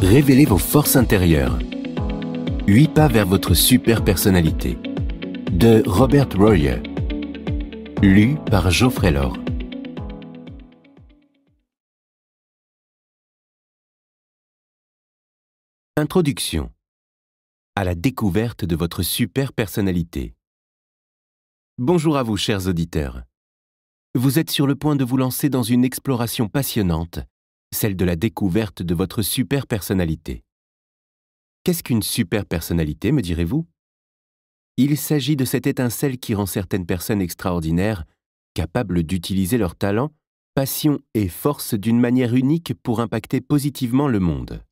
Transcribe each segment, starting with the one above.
Révélez vos forces intérieures. 8 pas vers votre super personnalité. De Robert Royer. Lu par Geoffrey Laure. Introduction. À la découverte de votre super personnalité. Bonjour à vous, chers auditeurs. Vous êtes sur le point de vous lancer dans une exploration passionnante celle de la découverte de votre super personnalité. Qu'est-ce qu'une super personnalité, me direz-vous Il s'agit de cette étincelle qui rend certaines personnes extraordinaires, capables d'utiliser leurs talents, passions et forces d'une manière unique pour impacter positivement le monde.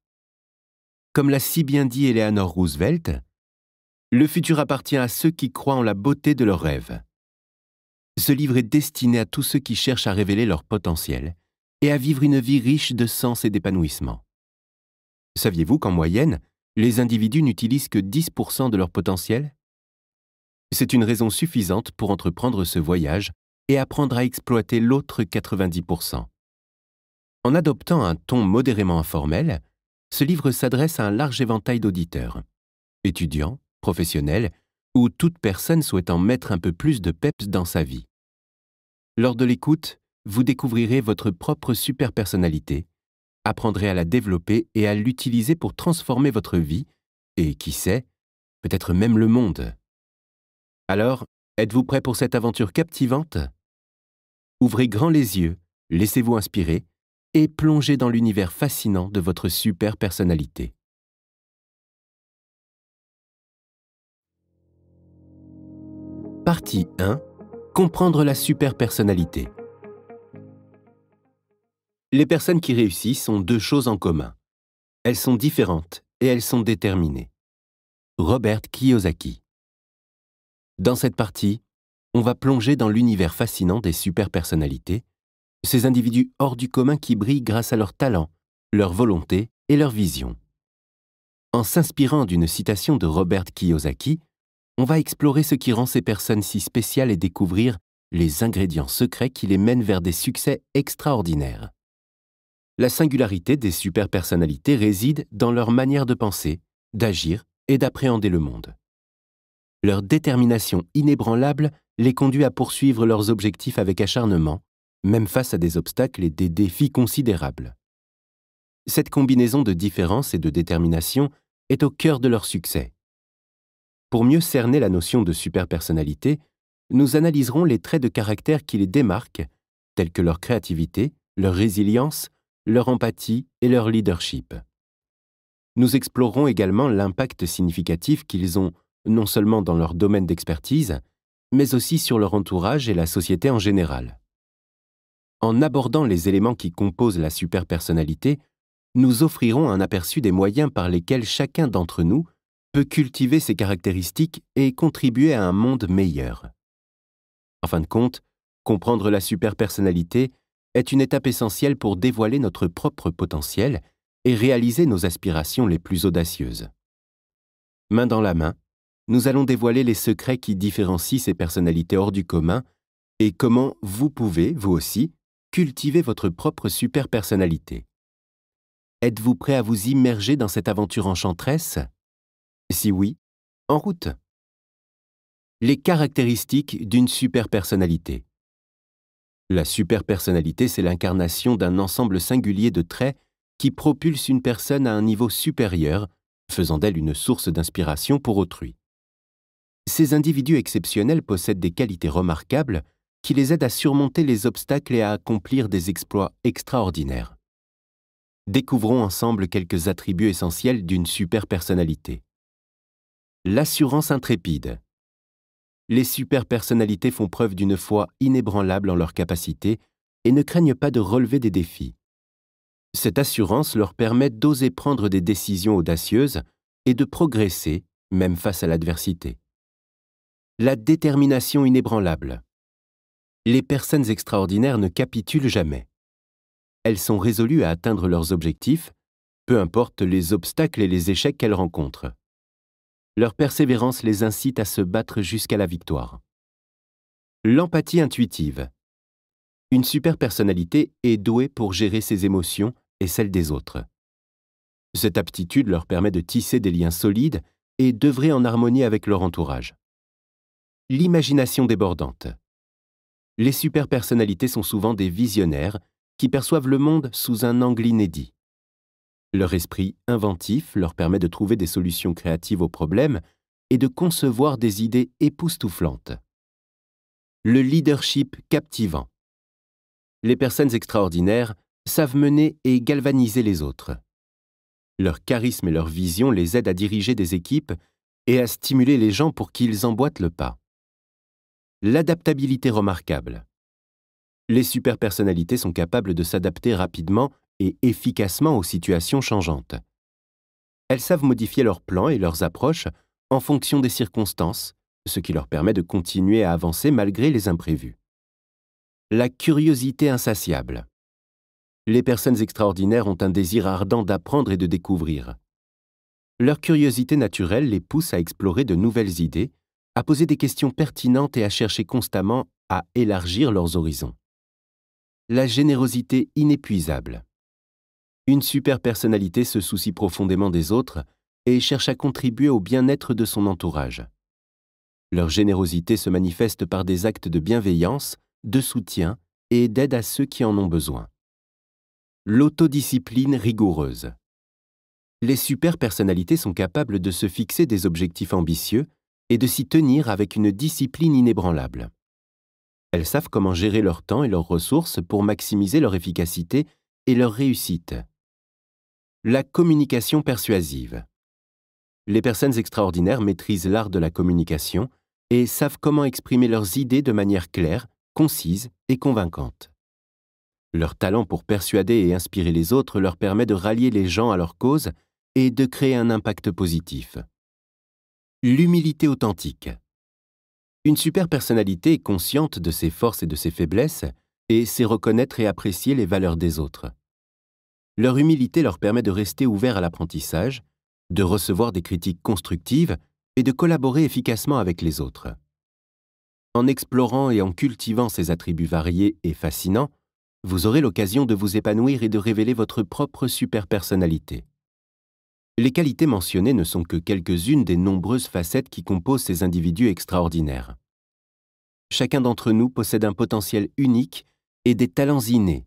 Comme l'a si bien dit Eleanor Roosevelt, le futur appartient à ceux qui croient en la beauté de leurs rêves. Ce livre est destiné à tous ceux qui cherchent à révéler leur potentiel et à vivre une vie riche de sens et d'épanouissement. Saviez-vous qu'en moyenne, les individus n'utilisent que 10% de leur potentiel C'est une raison suffisante pour entreprendre ce voyage et apprendre à exploiter l'autre 90%. En adoptant un ton modérément informel, ce livre s'adresse à un large éventail d'auditeurs, étudiants, professionnels ou toute personne souhaitant mettre un peu plus de peps dans sa vie. Lors de l'écoute, vous découvrirez votre propre superpersonnalité, apprendrez à la développer et à l'utiliser pour transformer votre vie, et qui sait, peut-être même le monde. Alors, êtes-vous prêt pour cette aventure captivante Ouvrez grand les yeux, laissez-vous inspirer, et plongez dans l'univers fascinant de votre superpersonnalité. Partie 1. Comprendre la superpersonnalité les personnes qui réussissent ont deux choses en commun. Elles sont différentes et elles sont déterminées. Robert Kiyosaki. Dans cette partie, on va plonger dans l'univers fascinant des superpersonnalités, ces individus hors du commun qui brillent grâce à leur talent, leur volonté et leur vision. En s'inspirant d'une citation de Robert Kiyosaki, on va explorer ce qui rend ces personnes si spéciales et découvrir les ingrédients secrets qui les mènent vers des succès extraordinaires. La singularité des superpersonnalités réside dans leur manière de penser, d'agir et d'appréhender le monde. Leur détermination inébranlable les conduit à poursuivre leurs objectifs avec acharnement, même face à des obstacles et des défis considérables. Cette combinaison de différence et de détermination est au cœur de leur succès. Pour mieux cerner la notion de superpersonnalité, nous analyserons les traits de caractère qui les démarquent, tels que leur créativité, leur résilience, leur empathie et leur leadership. Nous explorerons également l'impact significatif qu'ils ont non seulement dans leur domaine d'expertise, mais aussi sur leur entourage et la société en général. En abordant les éléments qui composent la superpersonnalité, nous offrirons un aperçu des moyens par lesquels chacun d'entre nous peut cultiver ses caractéristiques et contribuer à un monde meilleur. En fin de compte, comprendre la superpersonnalité est une étape essentielle pour dévoiler notre propre potentiel et réaliser nos aspirations les plus audacieuses. Main dans la main, nous allons dévoiler les secrets qui différencient ces personnalités hors du commun et comment vous pouvez, vous aussi, cultiver votre propre super personnalité. Êtes-vous prêt à vous immerger dans cette aventure enchanteresse Si oui, en route. Les caractéristiques d'une superpersonnalité la superpersonnalité, c'est l'incarnation d'un ensemble singulier de traits qui propulse une personne à un niveau supérieur, faisant d'elle une source d'inspiration pour autrui. Ces individus exceptionnels possèdent des qualités remarquables qui les aident à surmonter les obstacles et à accomplir des exploits extraordinaires. Découvrons ensemble quelques attributs essentiels d'une superpersonnalité. L'assurance intrépide les superpersonnalités font preuve d'une foi inébranlable en leurs capacités et ne craignent pas de relever des défis. Cette assurance leur permet d'oser prendre des décisions audacieuses et de progresser même face à l'adversité. La détermination inébranlable. Les personnes extraordinaires ne capitulent jamais. Elles sont résolues à atteindre leurs objectifs, peu importe les obstacles et les échecs qu'elles rencontrent. Leur persévérance les incite à se battre jusqu'à la victoire. L'empathie intuitive. Une superpersonnalité est douée pour gérer ses émotions et celles des autres. Cette aptitude leur permet de tisser des liens solides et d'œuvrer en harmonie avec leur entourage. L'imagination débordante. Les superpersonnalités sont souvent des visionnaires qui perçoivent le monde sous un angle inédit. Leur esprit inventif leur permet de trouver des solutions créatives aux problèmes et de concevoir des idées époustouflantes. Le leadership captivant. Les personnes extraordinaires savent mener et galvaniser les autres. Leur charisme et leur vision les aident à diriger des équipes et à stimuler les gens pour qu'ils emboîtent le pas. L'adaptabilité remarquable. Les superpersonnalités sont capables de s'adapter rapidement et efficacement aux situations changeantes. Elles savent modifier leurs plans et leurs approches en fonction des circonstances, ce qui leur permet de continuer à avancer malgré les imprévus. La curiosité insatiable. Les personnes extraordinaires ont un désir ardent d'apprendre et de découvrir. Leur curiosité naturelle les pousse à explorer de nouvelles idées, à poser des questions pertinentes et à chercher constamment à élargir leurs horizons. La générosité inépuisable. Une superpersonnalité se soucie profondément des autres et cherche à contribuer au bien-être de son entourage. Leur générosité se manifeste par des actes de bienveillance, de soutien et d'aide à ceux qui en ont besoin. L'autodiscipline rigoureuse. Les superpersonnalités sont capables de se fixer des objectifs ambitieux et de s'y tenir avec une discipline inébranlable. Elles savent comment gérer leur temps et leurs ressources pour maximiser leur efficacité et leur réussite. La communication persuasive. Les personnes extraordinaires maîtrisent l'art de la communication et savent comment exprimer leurs idées de manière claire, concise et convaincante. Leur talent pour persuader et inspirer les autres leur permet de rallier les gens à leur cause et de créer un impact positif. L'humilité authentique. Une super personnalité est consciente de ses forces et de ses faiblesses et sait reconnaître et apprécier les valeurs des autres leur humilité leur permet de rester ouverts à l'apprentissage, de recevoir des critiques constructives et de collaborer efficacement avec les autres. En explorant et en cultivant ces attributs variés et fascinants, vous aurez l'occasion de vous épanouir et de révéler votre propre superpersonnalité. Les qualités mentionnées ne sont que quelques-unes des nombreuses facettes qui composent ces individus extraordinaires. Chacun d'entre nous possède un potentiel unique et des talents innés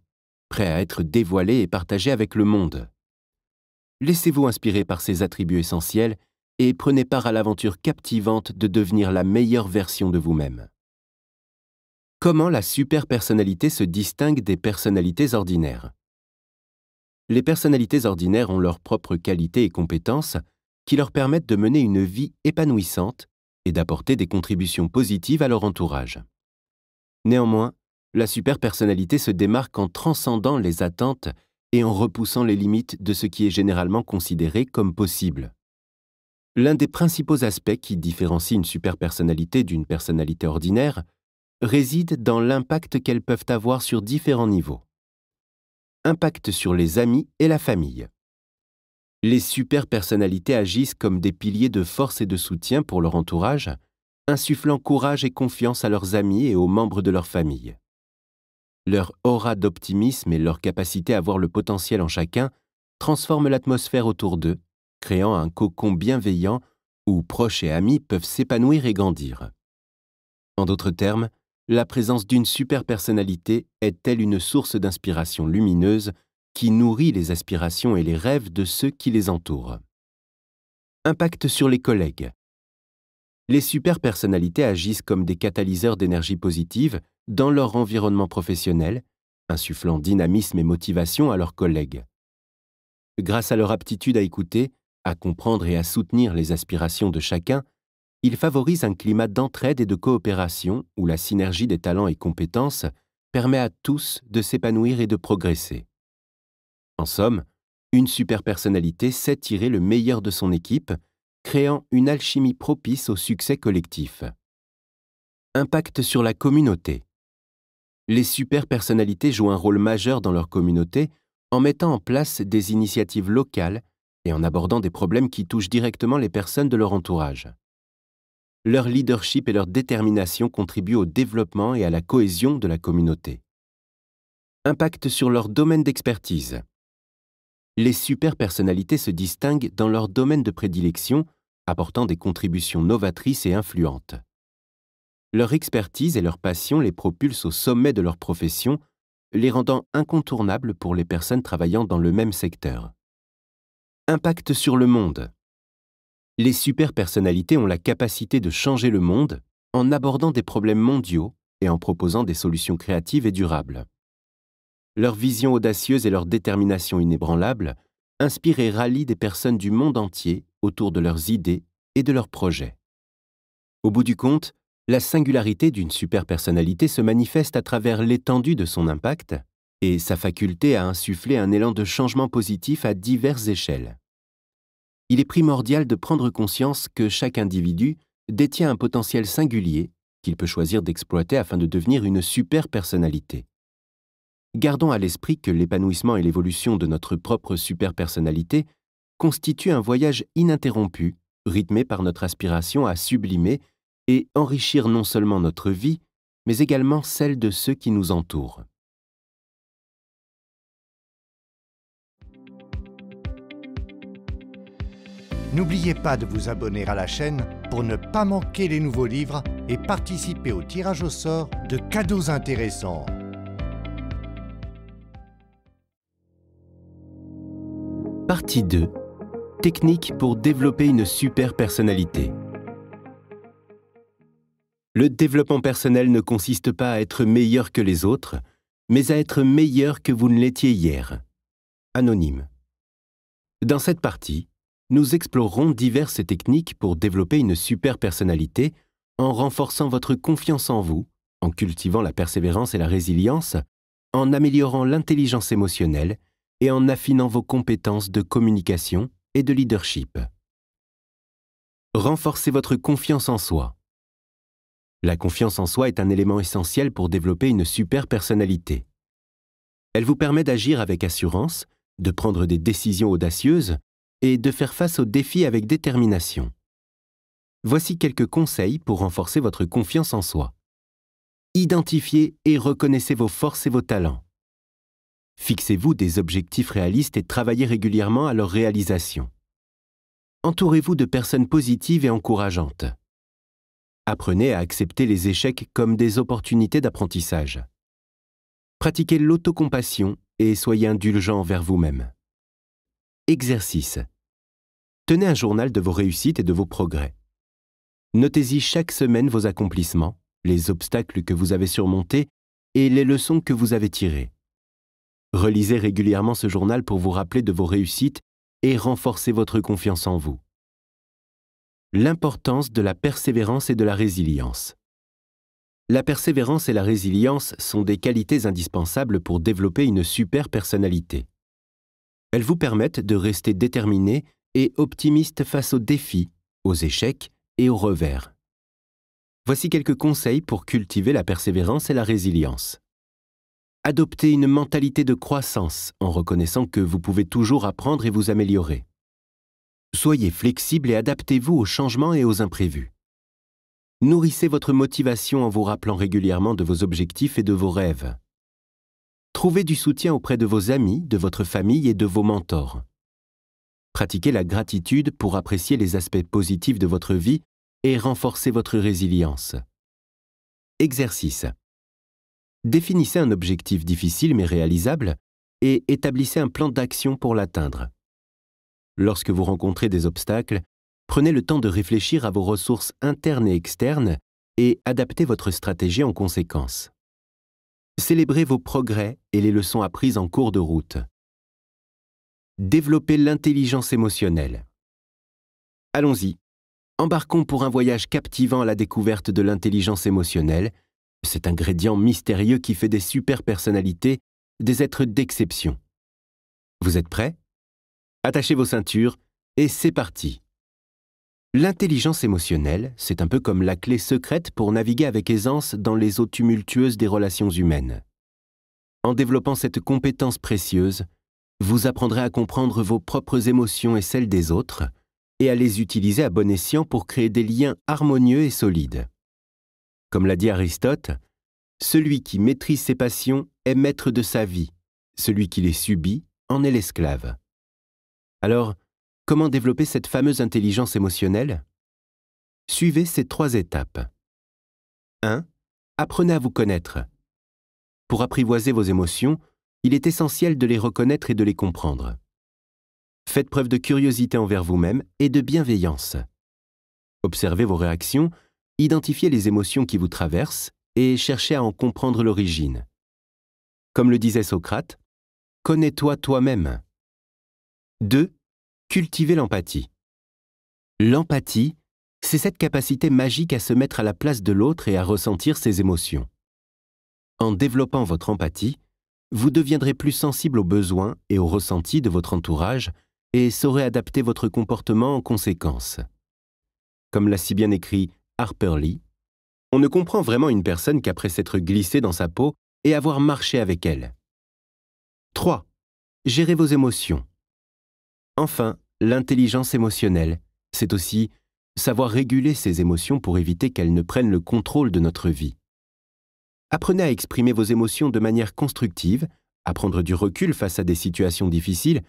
prêt à être dévoilé et partagé avec le monde. Laissez-vous inspirer par ces attributs essentiels et prenez part à l'aventure captivante de devenir la meilleure version de vous-même. Comment la superpersonnalité se distingue des personnalités ordinaires Les personnalités ordinaires ont leurs propres qualités et compétences qui leur permettent de mener une vie épanouissante et d'apporter des contributions positives à leur entourage. Néanmoins, la superpersonnalité se démarque en transcendant les attentes et en repoussant les limites de ce qui est généralement considéré comme possible. L'un des principaux aspects qui différencie une superpersonnalité d'une personnalité ordinaire réside dans l'impact qu'elles peuvent avoir sur différents niveaux. Impact sur les amis et la famille. Les superpersonnalités agissent comme des piliers de force et de soutien pour leur entourage, insufflant courage et confiance à leurs amis et aux membres de leur famille. Leur aura d'optimisme et leur capacité à voir le potentiel en chacun transforment l'atmosphère autour d'eux, créant un cocon bienveillant où proches et amis peuvent s'épanouir et grandir. En d'autres termes, la présence d'une superpersonnalité est-elle une source d'inspiration lumineuse qui nourrit les aspirations et les rêves de ceux qui les entourent Impact sur les collègues. Les superpersonnalités agissent comme des catalyseurs d'énergie positive dans leur environnement professionnel, insufflant dynamisme et motivation à leurs collègues. Grâce à leur aptitude à écouter, à comprendre et à soutenir les aspirations de chacun, ils favorisent un climat d'entraide et de coopération où la synergie des talents et compétences permet à tous de s'épanouir et de progresser. En somme, une superpersonnalité sait tirer le meilleur de son équipe, créant une alchimie propice au succès collectif. Impact sur la communauté les superpersonnalités jouent un rôle majeur dans leur communauté en mettant en place des initiatives locales et en abordant des problèmes qui touchent directement les personnes de leur entourage. Leur leadership et leur détermination contribuent au développement et à la cohésion de la communauté. Impact sur leur domaine d'expertise. Les superpersonnalités se distinguent dans leur domaine de prédilection, apportant des contributions novatrices et influentes. Leur expertise et leur passion les propulsent au sommet de leur profession, les rendant incontournables pour les personnes travaillant dans le même secteur. Impact sur le monde. Les superpersonnalités ont la capacité de changer le monde en abordant des problèmes mondiaux et en proposant des solutions créatives et durables. Leur vision audacieuse et leur détermination inébranlable inspirent et rallient des personnes du monde entier autour de leurs idées et de leurs projets. Au bout du compte, la singularité d'une superpersonnalité se manifeste à travers l'étendue de son impact et sa faculté à insuffler un élan de changement positif à diverses échelles. Il est primordial de prendre conscience que chaque individu détient un potentiel singulier qu'il peut choisir d'exploiter afin de devenir une superpersonnalité. Gardons à l'esprit que l'épanouissement et l'évolution de notre propre superpersonnalité constituent un voyage ininterrompu, rythmé par notre aspiration à sublimer et enrichir non seulement notre vie, mais également celle de ceux qui nous entourent. N'oubliez pas de vous abonner à la chaîne pour ne pas manquer les nouveaux livres et participer au tirage au sort de cadeaux intéressants. Partie 2. Technique pour développer une super personnalité. Le développement personnel ne consiste pas à être meilleur que les autres, mais à être meilleur que vous ne l'étiez hier. Anonyme. Dans cette partie, nous explorerons diverses techniques pour développer une super personnalité en renforçant votre confiance en vous, en cultivant la persévérance et la résilience, en améliorant l'intelligence émotionnelle et en affinant vos compétences de communication et de leadership. Renforcez votre confiance en soi. La confiance en soi est un élément essentiel pour développer une super personnalité. Elle vous permet d'agir avec assurance, de prendre des décisions audacieuses et de faire face aux défis avec détermination. Voici quelques conseils pour renforcer votre confiance en soi. Identifiez et reconnaissez vos forces et vos talents. Fixez-vous des objectifs réalistes et travaillez régulièrement à leur réalisation. Entourez-vous de personnes positives et encourageantes. Apprenez à accepter les échecs comme des opportunités d'apprentissage. Pratiquez l'autocompassion et soyez indulgent envers vous-même. Exercice. Tenez un journal de vos réussites et de vos progrès. Notez-y chaque semaine vos accomplissements, les obstacles que vous avez surmontés et les leçons que vous avez tirées. Relisez régulièrement ce journal pour vous rappeler de vos réussites et renforcer votre confiance en vous l'importance de la persévérance et de la résilience. La persévérance et la résilience sont des qualités indispensables pour développer une super personnalité. Elles vous permettent de rester déterminé et optimiste face aux défis, aux échecs et aux revers. Voici quelques conseils pour cultiver la persévérance et la résilience. Adoptez une mentalité de croissance en reconnaissant que vous pouvez toujours apprendre et vous améliorer. Soyez flexible et adaptez-vous aux changements et aux imprévus. Nourrissez votre motivation en vous rappelant régulièrement de vos objectifs et de vos rêves. Trouvez du soutien auprès de vos amis, de votre famille et de vos mentors. Pratiquez la gratitude pour apprécier les aspects positifs de votre vie et renforcer votre résilience. Exercice. Définissez un objectif difficile mais réalisable et établissez un plan d'action pour l'atteindre. Lorsque vous rencontrez des obstacles, prenez le temps de réfléchir à vos ressources internes et externes et adaptez votre stratégie en conséquence. Célébrez vos progrès et les leçons apprises en cours de route. Développez l'intelligence émotionnelle. Allons-y. Embarquons pour un voyage captivant à la découverte de l'intelligence émotionnelle, cet ingrédient mystérieux qui fait des super personnalités des êtres d'exception. Vous êtes prêts attachez vos ceintures et c'est parti. L'intelligence émotionnelle, c'est un peu comme la clé secrète pour naviguer avec aisance dans les eaux tumultueuses des relations humaines. En développant cette compétence précieuse, vous apprendrez à comprendre vos propres émotions et celles des autres, et à les utiliser à bon escient pour créer des liens harmonieux et solides. Comme l'a dit Aristote, celui qui maîtrise ses passions est maître de sa vie, celui qui les subit en est l'esclave. Alors, comment développer cette fameuse intelligence émotionnelle Suivez ces trois étapes. 1. Apprenez à vous connaître. Pour apprivoiser vos émotions, il est essentiel de les reconnaître et de les comprendre. Faites preuve de curiosité envers vous-même et de bienveillance. Observez vos réactions, identifiez les émotions qui vous traversent et cherchez à en comprendre l'origine. Comme le disait Socrate, connais-toi toi-même. 2. Cultiver l'empathie. L'empathie, c'est cette capacité magique à se mettre à la place de l'autre et à ressentir ses émotions. En développant votre empathie, vous deviendrez plus sensible aux besoins et aux ressentis de votre entourage et saurez adapter votre comportement en conséquence. Comme l'a si bien écrit Harper Lee, on ne comprend vraiment une personne qu'après s'être glissé dans sa peau et avoir marché avec elle. 3. Gérer vos émotions. Enfin, l'intelligence émotionnelle, c'est aussi savoir réguler ses émotions pour éviter qu'elles ne prennent le contrôle de notre vie. Apprenez à exprimer vos émotions de manière constructive, à prendre du recul face à des situations difficiles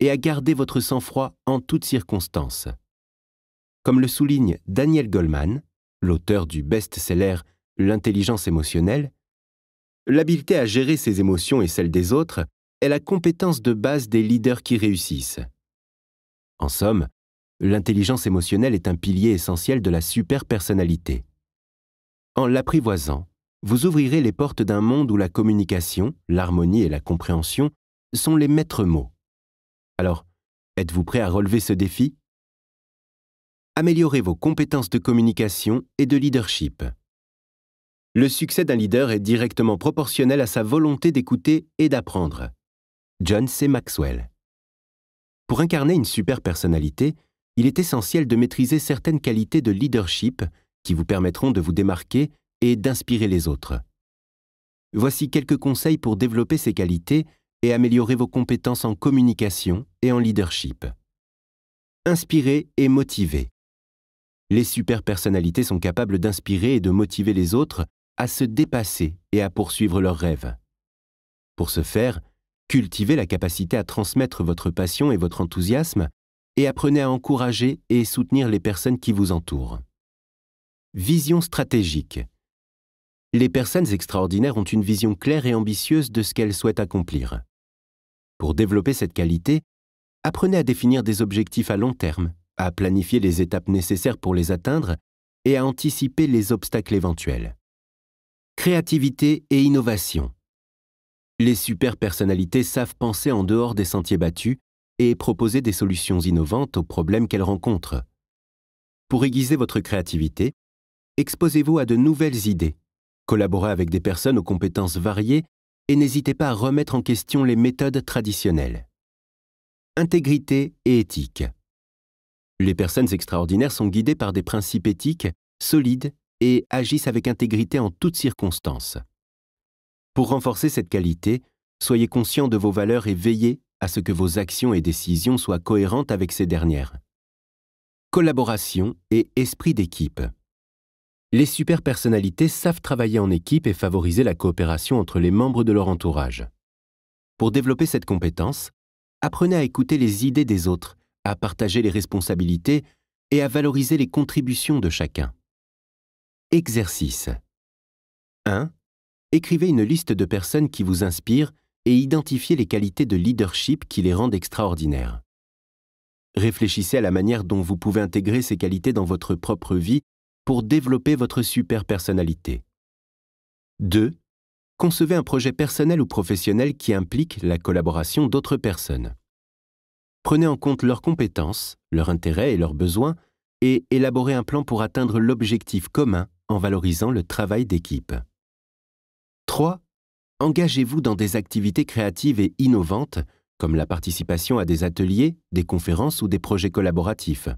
et à garder votre sang-froid en toutes circonstances. Comme le souligne Daniel Goleman, l'auteur du best-seller L'intelligence émotionnelle, l'habileté à gérer ses émotions et celles des autres est la compétence de base des leaders qui réussissent. En somme, l'intelligence émotionnelle est un pilier essentiel de la superpersonnalité. En l'apprivoisant, vous ouvrirez les portes d'un monde où la communication, l'harmonie et la compréhension sont les maîtres mots. Alors, êtes-vous prêt à relever ce défi Améliorez vos compétences de communication et de leadership. Le succès d'un leader est directement proportionnel à sa volonté d'écouter et d'apprendre. John C. Maxwell pour incarner une super personnalité, il est essentiel de maîtriser certaines qualités de leadership qui vous permettront de vous démarquer et d'inspirer les autres. Voici quelques conseils pour développer ces qualités et améliorer vos compétences en communication et en leadership. Inspirer et motiver. Les super personnalités sont capables d'inspirer et de motiver les autres à se dépasser et à poursuivre leurs rêves. Pour ce faire, Cultivez la capacité à transmettre votre passion et votre enthousiasme et apprenez à encourager et soutenir les personnes qui vous entourent. Vision stratégique. Les personnes extraordinaires ont une vision claire et ambitieuse de ce qu'elles souhaitent accomplir. Pour développer cette qualité, apprenez à définir des objectifs à long terme, à planifier les étapes nécessaires pour les atteindre et à anticiper les obstacles éventuels. Créativité et innovation. Les super personnalités savent penser en dehors des sentiers battus et proposer des solutions innovantes aux problèmes qu'elles rencontrent. Pour aiguiser votre créativité, exposez-vous à de nouvelles idées, collaborez avec des personnes aux compétences variées et n'hésitez pas à remettre en question les méthodes traditionnelles. Intégrité et éthique. Les personnes extraordinaires sont guidées par des principes éthiques solides et agissent avec intégrité en toutes circonstances. Pour renforcer cette qualité, soyez conscient de vos valeurs et veillez à ce que vos actions et décisions soient cohérentes avec ces dernières. Collaboration et esprit d'équipe. Les superpersonnalités savent travailler en équipe et favoriser la coopération entre les membres de leur entourage. Pour développer cette compétence, apprenez à écouter les idées des autres, à partager les responsabilités et à valoriser les contributions de chacun. Exercice 1 écrivez une liste de personnes qui vous inspirent et identifiez les qualités de leadership qui les rendent extraordinaires. Réfléchissez à la manière dont vous pouvez intégrer ces qualités dans votre propre vie pour développer votre super personnalité. 2. Concevez un projet personnel ou professionnel qui implique la collaboration d'autres personnes. Prenez en compte leurs compétences, leurs intérêts et leurs besoins et élaborez un plan pour atteindre l'objectif commun en valorisant le travail d'équipe. 3. Engagez-vous dans des activités créatives et innovantes, comme la participation à des ateliers, des conférences ou des projets collaboratifs.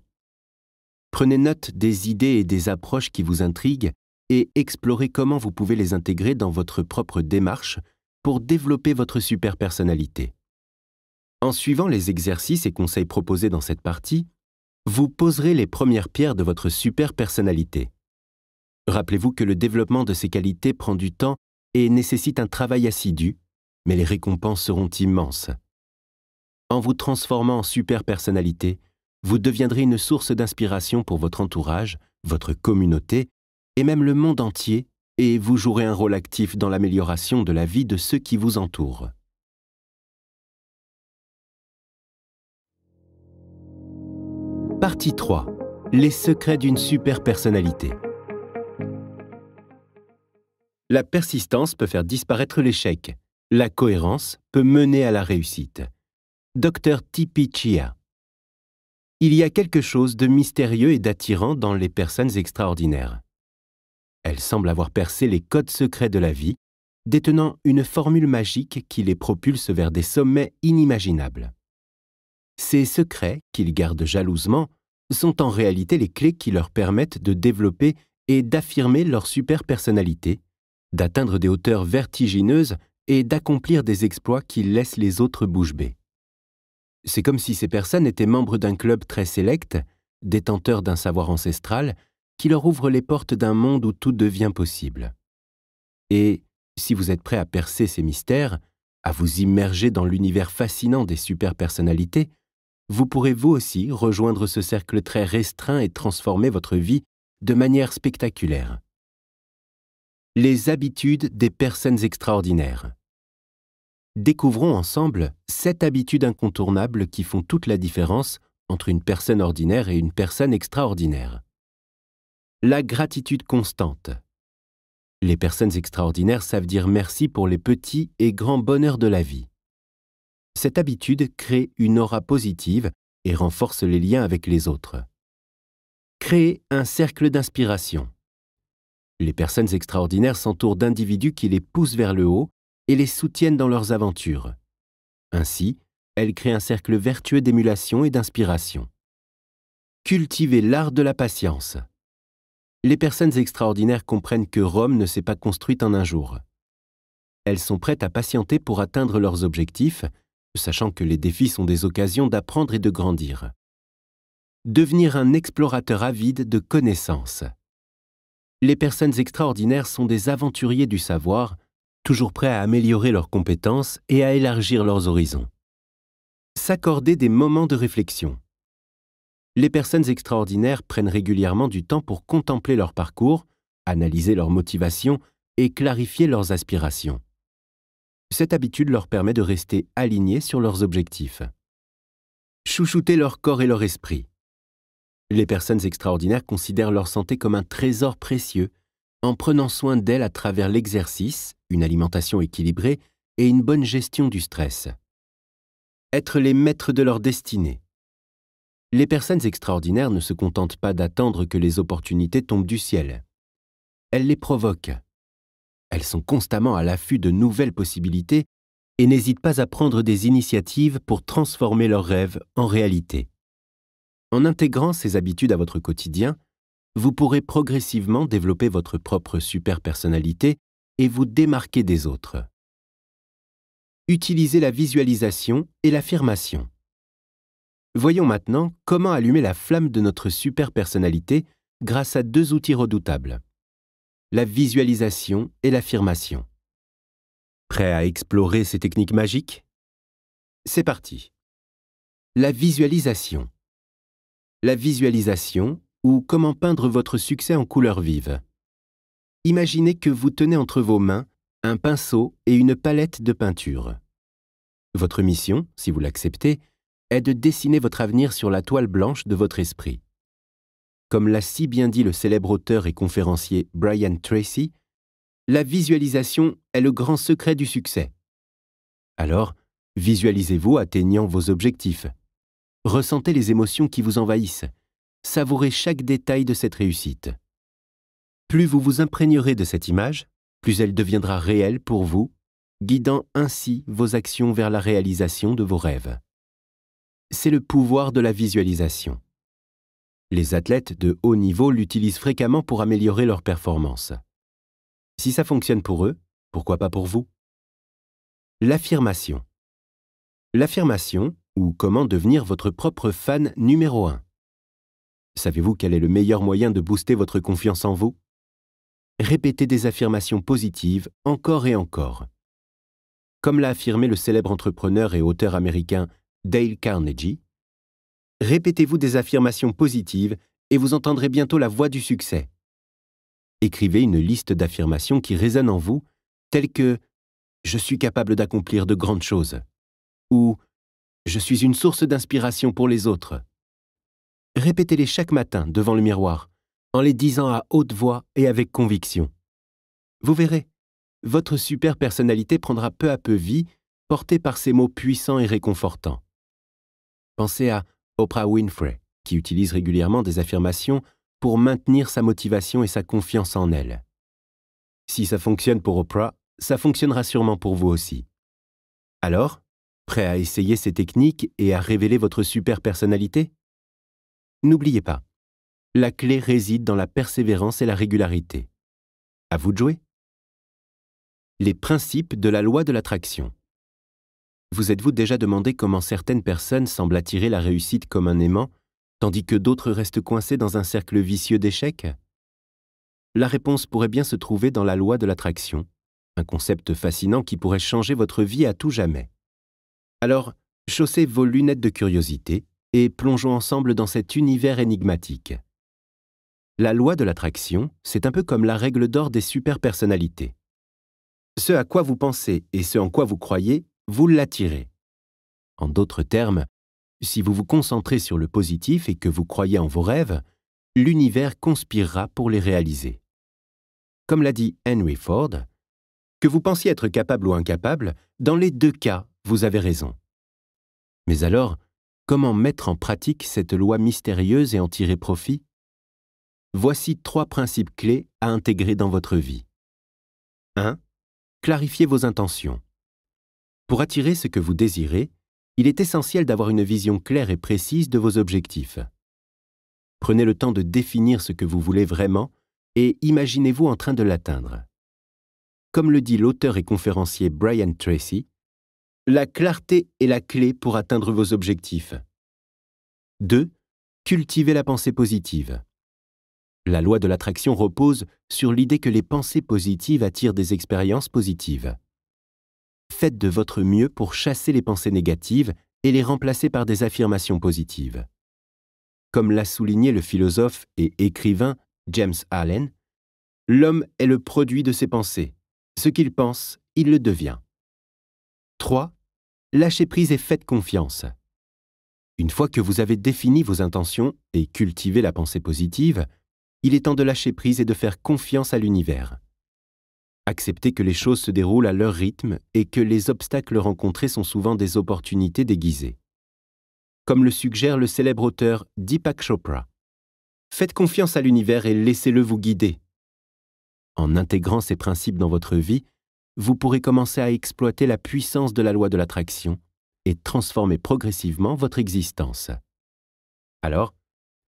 Prenez note des idées et des approches qui vous intriguent et explorez comment vous pouvez les intégrer dans votre propre démarche pour développer votre super personnalité. En suivant les exercices et conseils proposés dans cette partie, vous poserez les premières pierres de votre super personnalité. Rappelez-vous que le développement de ces qualités prend du temps et nécessite un travail assidu, mais les récompenses seront immenses. En vous transformant en superpersonnalité, vous deviendrez une source d'inspiration pour votre entourage, votre communauté et même le monde entier, et vous jouerez un rôle actif dans l'amélioration de la vie de ceux qui vous entourent. Partie 3. Les secrets d'une superpersonnalité la persistance peut faire disparaître l'échec. La cohérence peut mener à la réussite. Dr. Tipi Chia. Il y a quelque chose de mystérieux et d'attirant dans les personnes extraordinaires. Elles semblent avoir percé les codes secrets de la vie, détenant une formule magique qui les propulse vers des sommets inimaginables. Ces secrets, qu'ils gardent jalousement, sont en réalité les clés qui leur permettent de développer et d'affirmer leur super d'atteindre des hauteurs vertigineuses et d'accomplir des exploits qui laissent les autres bouche bée. C'est comme si ces personnes étaient membres d'un club très sélect, détenteurs d'un savoir ancestral, qui leur ouvre les portes d'un monde où tout devient possible. Et, si vous êtes prêt à percer ces mystères, à vous immerger dans l'univers fascinant des superpersonnalités, vous pourrez vous aussi rejoindre ce cercle très restreint et transformer votre vie de manière spectaculaire. Les habitudes des personnes extraordinaires. Découvrons ensemble sept habitudes incontournables qui font toute la différence entre une personne ordinaire et une personne extraordinaire. La gratitude constante. Les personnes extraordinaires savent dire merci pour les petits et grands bonheurs de la vie. Cette habitude crée une aura positive et renforce les liens avec les autres. Créer un cercle d'inspiration. Les personnes extraordinaires s'entourent d'individus qui les poussent vers le haut et les soutiennent dans leurs aventures. Ainsi, elles créent un cercle vertueux d'émulation et d'inspiration. Cultiver l'art de la patience. Les personnes extraordinaires comprennent que Rome ne s'est pas construite en un jour. Elles sont prêtes à patienter pour atteindre leurs objectifs, sachant que les défis sont des occasions d'apprendre et de grandir. Devenir un explorateur avide de connaissances les personnes extraordinaires sont des aventuriers du savoir, toujours prêts à améliorer leurs compétences et à élargir leurs horizons. S'accorder des moments de réflexion. Les personnes extraordinaires prennent régulièrement du temps pour contempler leur parcours, analyser leurs motivations et clarifier leurs aspirations. Cette habitude leur permet de rester alignés sur leurs objectifs. Chouchouter leur corps et leur esprit. Les personnes extraordinaires considèrent leur santé comme un trésor précieux en prenant soin d'elle à travers l'exercice, une alimentation équilibrée et une bonne gestion du stress. Être les maîtres de leur destinée. Les personnes extraordinaires ne se contentent pas d'attendre que les opportunités tombent du ciel. Elles les provoquent. Elles sont constamment à l'affût de nouvelles possibilités et n'hésitent pas à prendre des initiatives pour transformer leurs rêves en réalité. En intégrant ces habitudes à votre quotidien, vous pourrez progressivement développer votre propre superpersonnalité et vous démarquer des autres. Utilisez la visualisation et l'affirmation. Voyons maintenant comment allumer la flamme de notre superpersonnalité grâce à deux outils redoutables. La visualisation et l'affirmation. Prêt à explorer ces techniques magiques C'est parti. La visualisation la visualisation ou comment peindre votre succès en couleurs vives. Imaginez que vous tenez entre vos mains un pinceau et une palette de peinture. Votre mission, si vous l'acceptez, est de dessiner votre avenir sur la toile blanche de votre esprit. Comme l'a si bien dit le célèbre auteur et conférencier Brian Tracy, la visualisation est le grand secret du succès. Alors, visualisez-vous atteignant vos objectifs, Ressentez les émotions qui vous envahissent. Savourez chaque détail de cette réussite. Plus vous vous imprégnerez de cette image, plus elle deviendra réelle pour vous, guidant ainsi vos actions vers la réalisation de vos rêves. C'est le pouvoir de la visualisation. Les athlètes de haut niveau l'utilisent fréquemment pour améliorer leur performance. Si ça fonctionne pour eux, pourquoi pas pour vous L'affirmation. L'affirmation, ou comment devenir votre propre fan numéro 1. Savez-vous quel est le meilleur moyen de booster votre confiance en vous Répétez des affirmations positives encore et encore. Comme l'a affirmé le célèbre entrepreneur et auteur américain Dale Carnegie, répétez-vous des affirmations positives et vous entendrez bientôt la voix du succès. Écrivez une liste d'affirmations qui résonnent en vous, telles que ⁇ Je suis capable d'accomplir de grandes choses ⁇ ou ⁇ je suis une source d'inspiration pour les autres. Répétez-les chaque matin devant le miroir, en les disant à haute voix et avec conviction. Vous verrez, votre super personnalité prendra peu à peu vie, portée par ces mots puissants et réconfortants. Pensez à Oprah Winfrey, qui utilise régulièrement des affirmations pour maintenir sa motivation et sa confiance en elle. Si ça fonctionne pour Oprah, ça fonctionnera sûrement pour vous aussi. Alors, Prêt à essayer ces techniques et à révéler votre super personnalité N'oubliez pas, la clé réside dans la persévérance et la régularité. À vous de jouer. Les principes de la loi de l'attraction. Vous êtes-vous déjà demandé comment certaines personnes semblent attirer la réussite comme un aimant, tandis que d'autres restent coincées dans un cercle vicieux d'échecs La réponse pourrait bien se trouver dans la loi de l'attraction, un concept fascinant qui pourrait changer votre vie à tout jamais. Alors, chaussez vos lunettes de curiosité et plongeons ensemble dans cet univers énigmatique. La loi de l'attraction, c'est un peu comme la règle d'or des superpersonnalités. Ce à quoi vous pensez et ce en quoi vous croyez, vous l'attirez. En d'autres termes, si vous vous concentrez sur le positif et que vous croyez en vos rêves, l'univers conspirera pour les réaliser. Comme l'a dit Henry Ford, que vous pensiez être capable ou incapable, dans les deux cas, vous avez raison. Mais alors, comment mettre en pratique cette loi mystérieuse et en tirer profit Voici trois principes clés à intégrer dans votre vie. 1. Clarifiez vos intentions. Pour attirer ce que vous désirez, il est essentiel d'avoir une vision claire et précise de vos objectifs. Prenez le temps de définir ce que vous voulez vraiment et imaginez-vous en train de l'atteindre. Comme le dit l'auteur et conférencier Brian Tracy, la clarté est la clé pour atteindre vos objectifs. 2. Cultivez la pensée positive. La loi de l'attraction repose sur l'idée que les pensées positives attirent des expériences positives. Faites de votre mieux pour chasser les pensées négatives et les remplacer par des affirmations positives. Comme l'a souligné le philosophe et écrivain James Allen, L'homme est le produit de ses pensées. Ce qu'il pense, il le devient. 3 lâchez prise et faites confiance. Une fois que vous avez défini vos intentions et cultivé la pensée positive, il est temps de lâcher prise et de faire confiance à l'univers. Acceptez que les choses se déroulent à leur rythme et que les obstacles rencontrés sont souvent des opportunités déguisées. Comme le suggère le célèbre auteur Deepak Chopra. Faites confiance à l'univers et laissez-le vous guider. En intégrant ces principes dans votre vie, vous pourrez commencer à exploiter la puissance de la loi de l'attraction et transformer progressivement votre existence. Alors,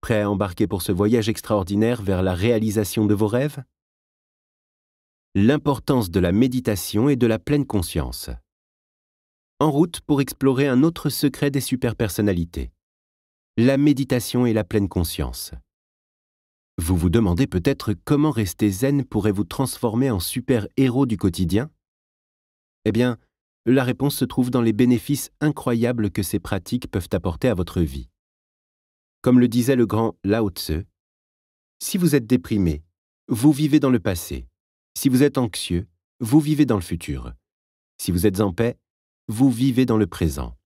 prêt à embarquer pour ce voyage extraordinaire vers la réalisation de vos rêves L'importance de la méditation et de la pleine conscience. En route pour explorer un autre secret des superpersonnalités. La méditation et la pleine conscience. Vous vous demandez peut-être comment rester zen pourrait vous transformer en super-héros du quotidien eh bien, la réponse se trouve dans les bénéfices incroyables que ces pratiques peuvent apporter à votre vie. Comme le disait le grand Lao Tse, si vous êtes déprimé, vous vivez dans le passé. Si vous êtes anxieux, vous vivez dans le futur. Si vous êtes en paix, vous vivez dans le présent.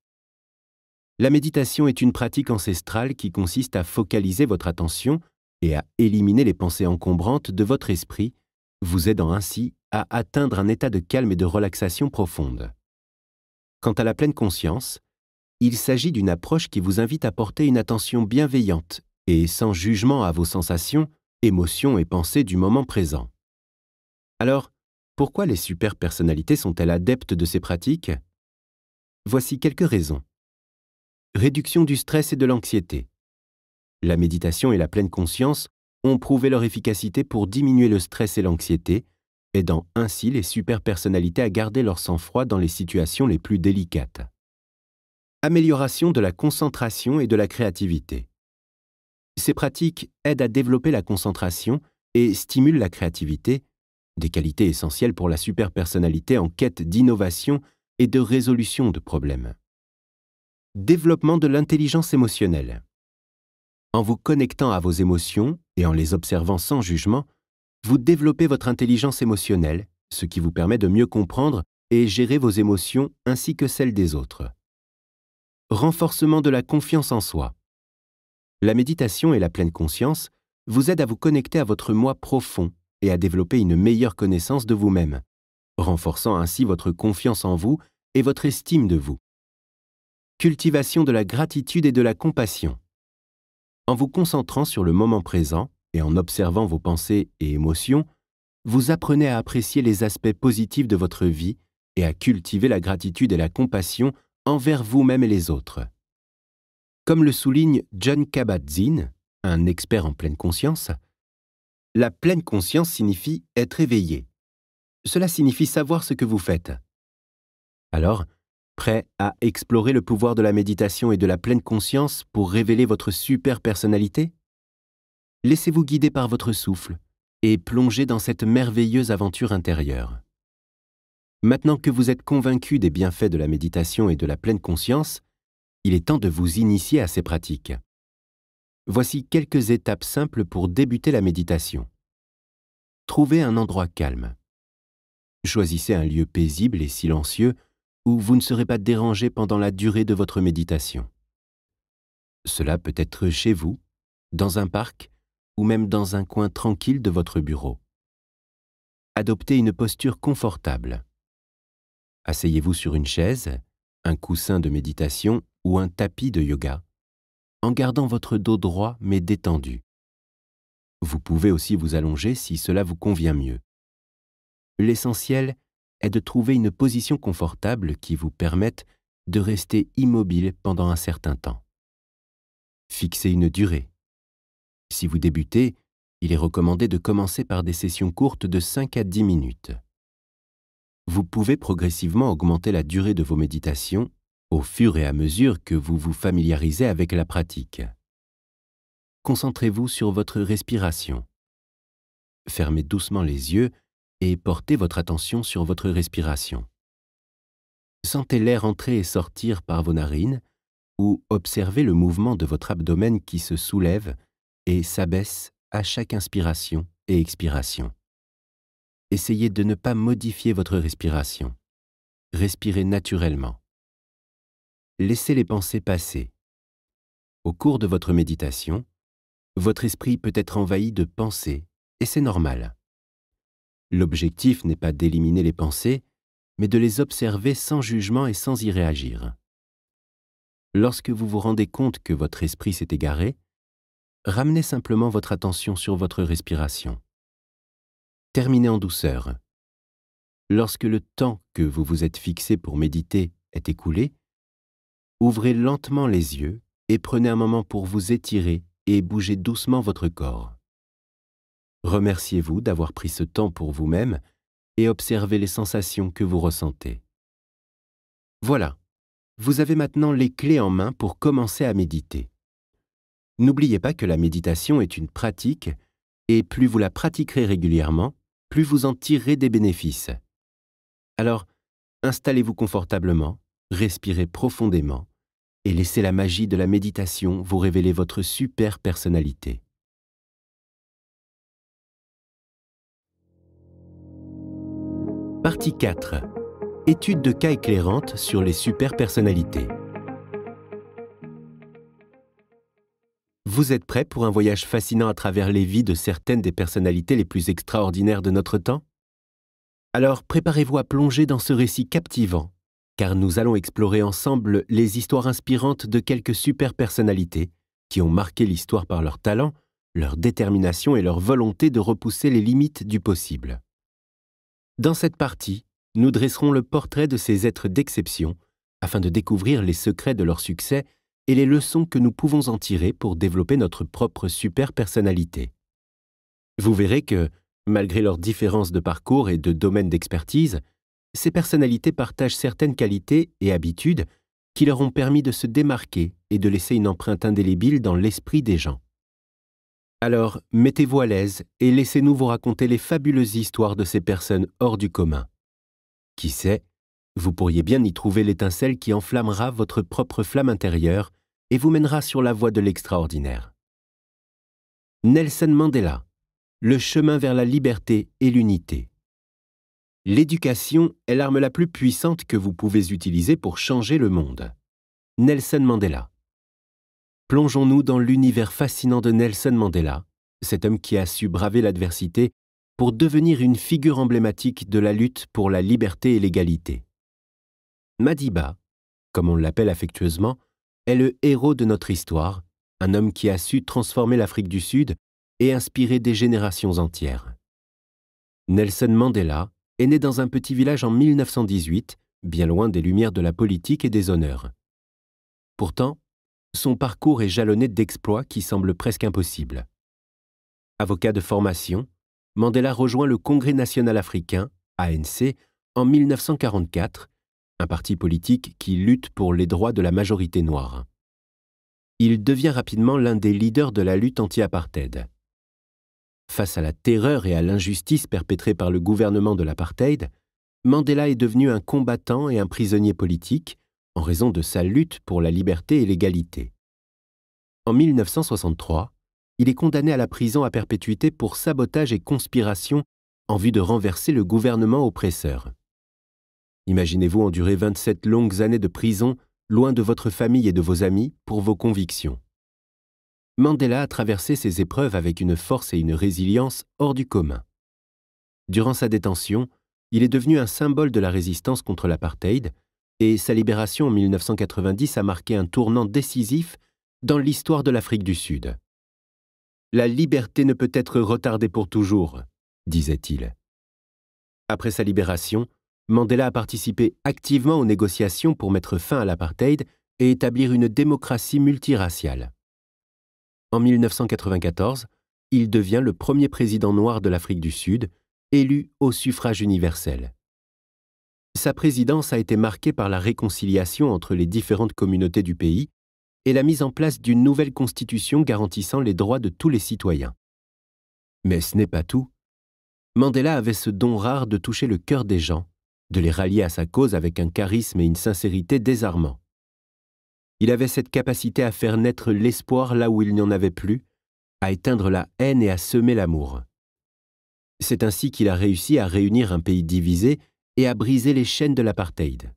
La méditation est une pratique ancestrale qui consiste à focaliser votre attention et à éliminer les pensées encombrantes de votre esprit vous aidant ainsi à atteindre un état de calme et de relaxation profonde. Quant à la pleine conscience, il s'agit d'une approche qui vous invite à porter une attention bienveillante et sans jugement à vos sensations, émotions et pensées du moment présent. Alors, pourquoi les superpersonnalités sont-elles adeptes de ces pratiques Voici quelques raisons. Réduction du stress et de l'anxiété. La méditation et la pleine conscience ont prouvé leur efficacité pour diminuer le stress et l'anxiété, aidant ainsi les superpersonnalités à garder leur sang-froid dans les situations les plus délicates. Amélioration de la concentration et de la créativité. Ces pratiques aident à développer la concentration et stimulent la créativité, des qualités essentielles pour la superpersonnalité en quête d'innovation et de résolution de problèmes. Développement de l'intelligence émotionnelle. En vous connectant à vos émotions, et en les observant sans jugement, vous développez votre intelligence émotionnelle, ce qui vous permet de mieux comprendre et gérer vos émotions ainsi que celles des autres. Renforcement de la confiance en soi. La méditation et la pleine conscience vous aident à vous connecter à votre moi profond et à développer une meilleure connaissance de vous-même, renforçant ainsi votre confiance en vous et votre estime de vous. Cultivation de la gratitude et de la compassion. En vous concentrant sur le moment présent et en observant vos pensées et émotions, vous apprenez à apprécier les aspects positifs de votre vie et à cultiver la gratitude et la compassion envers vous-même et les autres. Comme le souligne John Kabat-Zinn, un expert en pleine conscience, la pleine conscience signifie être éveillé. Cela signifie savoir ce que vous faites. Alors, prêt à explorer le pouvoir de la méditation et de la pleine conscience pour révéler votre super personnalité Laissez-vous guider par votre souffle et plongez dans cette merveilleuse aventure intérieure. Maintenant que vous êtes convaincu des bienfaits de la méditation et de la pleine conscience, il est temps de vous initier à ces pratiques. Voici quelques étapes simples pour débuter la méditation. Trouvez un endroit calme. Choisissez un lieu paisible et silencieux où vous ne serez pas dérangé pendant la durée de votre méditation. Cela peut être chez vous, dans un parc ou même dans un coin tranquille de votre bureau. Adoptez une posture confortable. Asseyez-vous sur une chaise, un coussin de méditation ou un tapis de yoga, en gardant votre dos droit mais détendu. Vous pouvez aussi vous allonger si cela vous convient mieux. L'essentiel est de trouver une position confortable qui vous permette de rester immobile pendant un certain temps. Fixez une durée. Si vous débutez, il est recommandé de commencer par des sessions courtes de 5 à 10 minutes. Vous pouvez progressivement augmenter la durée de vos méditations au fur et à mesure que vous vous familiarisez avec la pratique. Concentrez-vous sur votre respiration. Fermez doucement les yeux et portez votre attention sur votre respiration. Sentez l'air entrer et sortir par vos narines ou observez le mouvement de votre abdomen qui se soulève et s'abaisse à chaque inspiration et expiration. Essayez de ne pas modifier votre respiration. Respirez naturellement. Laissez les pensées passer. Au cours de votre méditation, votre esprit peut être envahi de pensées et c'est normal. L'objectif n'est pas d'éliminer les pensées, mais de les observer sans jugement et sans y réagir. Lorsque vous vous rendez compte que votre esprit s'est égaré, ramenez simplement votre attention sur votre respiration. Terminez en douceur. Lorsque le temps que vous vous êtes fixé pour méditer est écoulé, ouvrez lentement les yeux et prenez un moment pour vous étirer et bouger doucement votre corps. Remerciez-vous d'avoir pris ce temps pour vous-même et observez les sensations que vous ressentez. Voilà, vous avez maintenant les clés en main pour commencer à méditer. N'oubliez pas que la méditation est une pratique et plus vous la pratiquerez régulièrement, plus vous en tirerez des bénéfices. Alors, installez-vous confortablement, respirez profondément et laissez la magie de la méditation vous révéler votre super personnalité. Partie 4. Étude de cas éclairante sur les superpersonnalités. Vous êtes prêt pour un voyage fascinant à travers les vies de certaines des personnalités les plus extraordinaires de notre temps Alors préparez-vous à plonger dans ce récit captivant, car nous allons explorer ensemble les histoires inspirantes de quelques superpersonnalités qui ont marqué l'histoire par leur talent, leur détermination et leur volonté de repousser les limites du possible. Dans cette partie, nous dresserons le portrait de ces êtres d'exception afin de découvrir les secrets de leur succès et les leçons que nous pouvons en tirer pour développer notre propre super-personnalité. Vous verrez que, malgré leurs différences de parcours et de domaines d'expertise, ces personnalités partagent certaines qualités et habitudes qui leur ont permis de se démarquer et de laisser une empreinte indélébile dans l'esprit des gens. Alors, mettez-vous à l'aise et laissez-nous vous raconter les fabuleuses histoires de ces personnes hors du commun. Qui sait, vous pourriez bien y trouver l'étincelle qui enflammera votre propre flamme intérieure et vous mènera sur la voie de l'extraordinaire. Nelson Mandela, le chemin vers la liberté et l'unité. L'éducation est l'arme la plus puissante que vous pouvez utiliser pour changer le monde. Nelson Mandela plongeons-nous dans l'univers fascinant de Nelson Mandela, cet homme qui a su braver l'adversité pour devenir une figure emblématique de la lutte pour la liberté et l'égalité. Madiba, comme on l'appelle affectueusement, est le héros de notre histoire, un homme qui a su transformer l'Afrique du Sud et inspirer des générations entières. Nelson Mandela est né dans un petit village en 1918, bien loin des lumières de la politique et des honneurs. Pourtant, son parcours est jalonné d'exploits qui semblent presque impossibles. Avocat de formation, Mandela rejoint le Congrès national africain, ANC, en 1944, un parti politique qui lutte pour les droits de la majorité noire. Il devient rapidement l'un des leaders de la lutte anti-apartheid. Face à la terreur et à l'injustice perpétrées par le gouvernement de l'apartheid, Mandela est devenu un combattant et un prisonnier politique, en raison de sa lutte pour la liberté et l'égalité. En 1963, il est condamné à la prison à perpétuité pour sabotage et conspiration en vue de renverser le gouvernement oppresseur. Imaginez-vous endurer 27 longues années de prison loin de votre famille et de vos amis pour vos convictions. Mandela a traversé ces épreuves avec une force et une résilience hors du commun. Durant sa détention, il est devenu un symbole de la résistance contre l'apartheid et sa libération en 1990 a marqué un tournant décisif dans l'histoire de l'Afrique du Sud. La liberté ne peut être retardée pour toujours, disait-il. Après sa libération, Mandela a participé activement aux négociations pour mettre fin à l'apartheid et établir une démocratie multiraciale. En 1994, il devient le premier président noir de l'Afrique du Sud, élu au suffrage universel. Sa présidence a été marquée par la réconciliation entre les différentes communautés du pays et la mise en place d'une nouvelle constitution garantissant les droits de tous les citoyens. Mais ce n'est pas tout. Mandela avait ce don rare de toucher le cœur des gens, de les rallier à sa cause avec un charisme et une sincérité désarmants. Il avait cette capacité à faire naître l'espoir là où il n'y en avait plus, à éteindre la haine et à semer l'amour. C'est ainsi qu'il a réussi à réunir un pays divisé et à briser les chaînes de l'apartheid.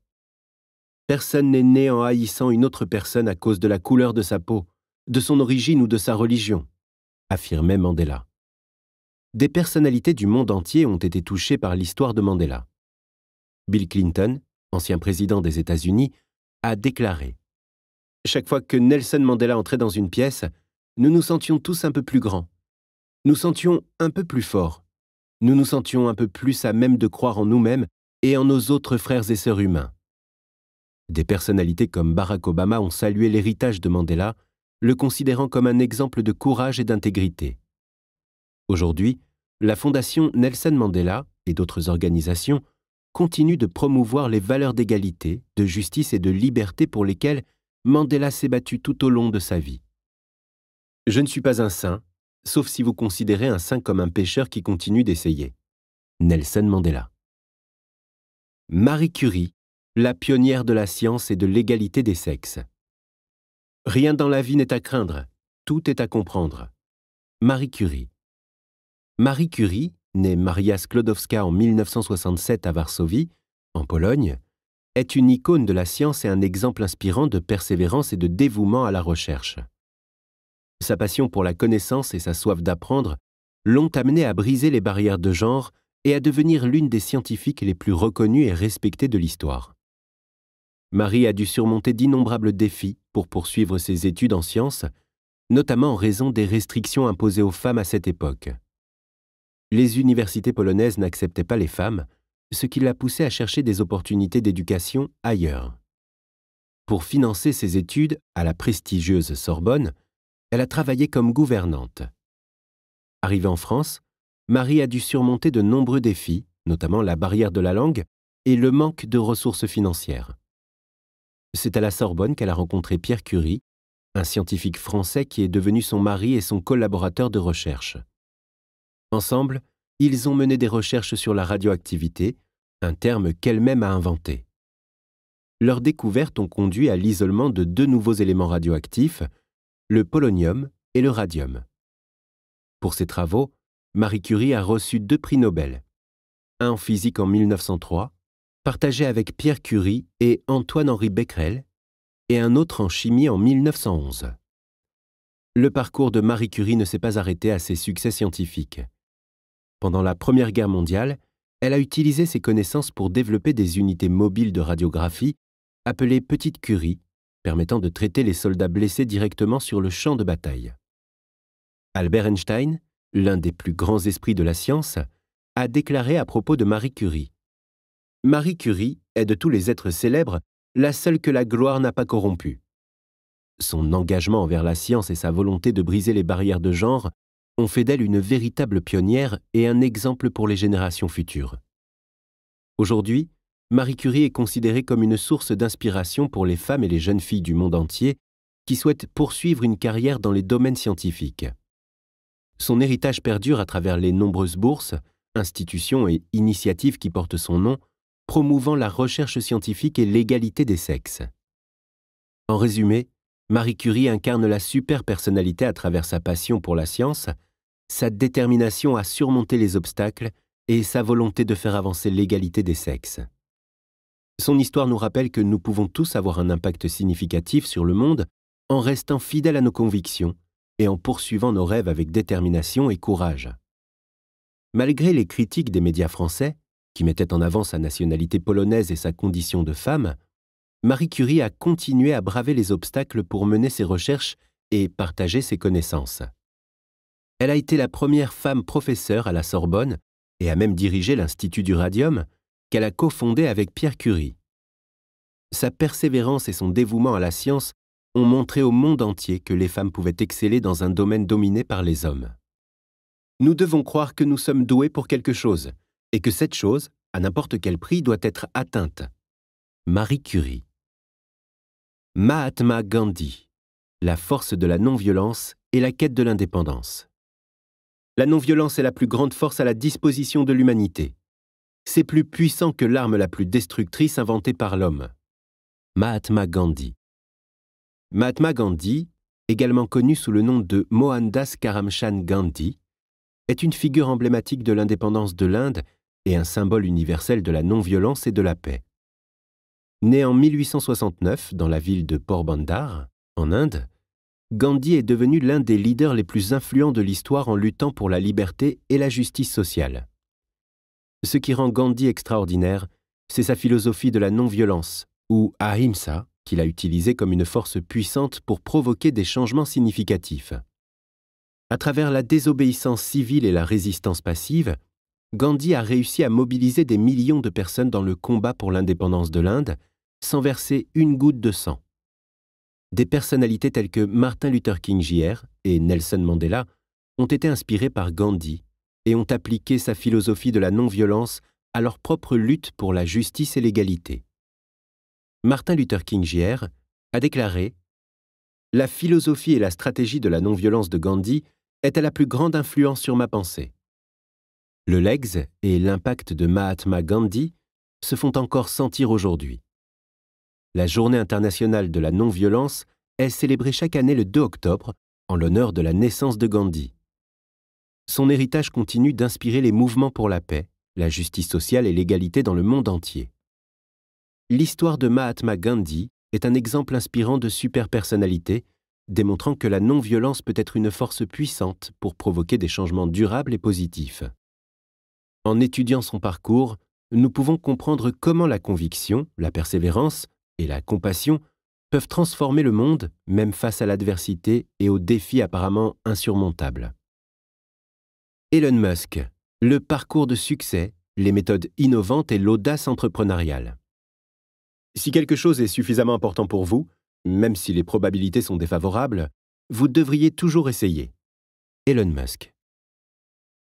Personne n'est né en haïssant une autre personne à cause de la couleur de sa peau, de son origine ou de sa religion, affirmait Mandela. Des personnalités du monde entier ont été touchées par l'histoire de Mandela. Bill Clinton, ancien président des États-Unis, a déclaré Chaque fois que Nelson Mandela entrait dans une pièce, nous nous sentions tous un peu plus grands. Nous sentions un peu plus forts. Nous nous sentions un peu plus à même de croire en nous-mêmes et en nos autres frères et sœurs humains. Des personnalités comme Barack Obama ont salué l'héritage de Mandela, le considérant comme un exemple de courage et d'intégrité. Aujourd'hui, la Fondation Nelson Mandela et d'autres organisations continuent de promouvoir les valeurs d'égalité, de justice et de liberté pour lesquelles Mandela s'est battu tout au long de sa vie. Je ne suis pas un saint, sauf si vous considérez un saint comme un pécheur qui continue d'essayer. Nelson Mandela. Marie Curie, la pionnière de la science et de l'égalité des sexes. Rien dans la vie n'est à craindre, tout est à comprendre. Marie Curie. Marie Curie, née Maria Sklodowska en 1967 à Varsovie, en Pologne, est une icône de la science et un exemple inspirant de persévérance et de dévouement à la recherche. Sa passion pour la connaissance et sa soif d'apprendre l'ont amenée à briser les barrières de genre et à devenir l'une des scientifiques les plus reconnues et respectées de l'histoire. Marie a dû surmonter d'innombrables défis pour poursuivre ses études en sciences, notamment en raison des restrictions imposées aux femmes à cette époque. Les universités polonaises n'acceptaient pas les femmes, ce qui l'a poussée à chercher des opportunités d'éducation ailleurs. Pour financer ses études à la prestigieuse Sorbonne, elle a travaillé comme gouvernante. Arrivée en France, Marie a dû surmonter de nombreux défis, notamment la barrière de la langue et le manque de ressources financières. C'est à la Sorbonne qu'elle a rencontré Pierre Curie, un scientifique français qui est devenu son mari et son collaborateur de recherche. Ensemble, ils ont mené des recherches sur la radioactivité, un terme qu'elle-même a inventé. Leurs découvertes ont conduit à l'isolement de deux nouveaux éléments radioactifs, le polonium et le radium. Pour ces travaux, Marie Curie a reçu deux prix Nobel. Un en physique en 1903, partagé avec Pierre Curie et Antoine-Henri Becquerel, et un autre en chimie en 1911. Le parcours de Marie Curie ne s'est pas arrêté à ses succès scientifiques. Pendant la Première Guerre mondiale, elle a utilisé ses connaissances pour développer des unités mobiles de radiographie appelées Petite Curie, permettant de traiter les soldats blessés directement sur le champ de bataille. Albert Einstein l'un des plus grands esprits de la science, a déclaré à propos de Marie Curie. Marie Curie est de tous les êtres célèbres la seule que la gloire n'a pas corrompue. Son engagement envers la science et sa volonté de briser les barrières de genre ont fait d'elle une véritable pionnière et un exemple pour les générations futures. Aujourd'hui, Marie Curie est considérée comme une source d'inspiration pour les femmes et les jeunes filles du monde entier qui souhaitent poursuivre une carrière dans les domaines scientifiques. Son héritage perdure à travers les nombreuses bourses, institutions et initiatives qui portent son nom, promouvant la recherche scientifique et l'égalité des sexes. En résumé, Marie Curie incarne la super-personnalité à travers sa passion pour la science, sa détermination à surmonter les obstacles et sa volonté de faire avancer l'égalité des sexes. Son histoire nous rappelle que nous pouvons tous avoir un impact significatif sur le monde en restant fidèles à nos convictions, et en poursuivant nos rêves avec détermination et courage. Malgré les critiques des médias français, qui mettaient en avant sa nationalité polonaise et sa condition de femme, Marie Curie a continué à braver les obstacles pour mener ses recherches et partager ses connaissances. Elle a été la première femme professeure à la Sorbonne et a même dirigé l'Institut du Radium, qu'elle a cofondé avec Pierre Curie. Sa persévérance et son dévouement à la science ont montré au monde entier que les femmes pouvaient exceller dans un domaine dominé par les hommes. Nous devons croire que nous sommes doués pour quelque chose, et que cette chose, à n'importe quel prix, doit être atteinte. Marie Curie. Mahatma Gandhi. La force de la non-violence et la quête de l'indépendance. La non-violence est la plus grande force à la disposition de l'humanité. C'est plus puissant que l'arme la plus destructrice inventée par l'homme. Mahatma Gandhi. Mahatma Gandhi, également connu sous le nom de Mohandas Karamchand Gandhi, est une figure emblématique de l'indépendance de l'Inde et un symbole universel de la non-violence et de la paix. Né en 1869 dans la ville de Porbandar, en Inde, Gandhi est devenu l'un des leaders les plus influents de l'histoire en luttant pour la liberté et la justice sociale. Ce qui rend Gandhi extraordinaire, c'est sa philosophie de la non-violence, ou ahimsa, qu'il a utilisé comme une force puissante pour provoquer des changements significatifs. À travers la désobéissance civile et la résistance passive, Gandhi a réussi à mobiliser des millions de personnes dans le combat pour l'indépendance de l'Inde sans verser une goutte de sang. Des personnalités telles que Martin Luther King Jr. et Nelson Mandela ont été inspirées par Gandhi et ont appliqué sa philosophie de la non-violence à leur propre lutte pour la justice et l'égalité. Martin Luther King Jr. a déclaré La philosophie et la stratégie de la non-violence de Gandhi est à la plus grande influence sur ma pensée. Le legs et l'impact de Mahatma Gandhi se font encore sentir aujourd'hui. La Journée internationale de la non-violence est célébrée chaque année le 2 octobre en l'honneur de la naissance de Gandhi. Son héritage continue d'inspirer les mouvements pour la paix, la justice sociale et l'égalité dans le monde entier. L'histoire de Mahatma Gandhi est un exemple inspirant de superpersonnalité, démontrant que la non-violence peut être une force puissante pour provoquer des changements durables et positifs. En étudiant son parcours, nous pouvons comprendre comment la conviction, la persévérance et la compassion peuvent transformer le monde, même face à l'adversité et aux défis apparemment insurmontables. Elon Musk, le parcours de succès, les méthodes innovantes et l'audace entrepreneuriale. Si quelque chose est suffisamment important pour vous, même si les probabilités sont défavorables, vous devriez toujours essayer. Elon Musk.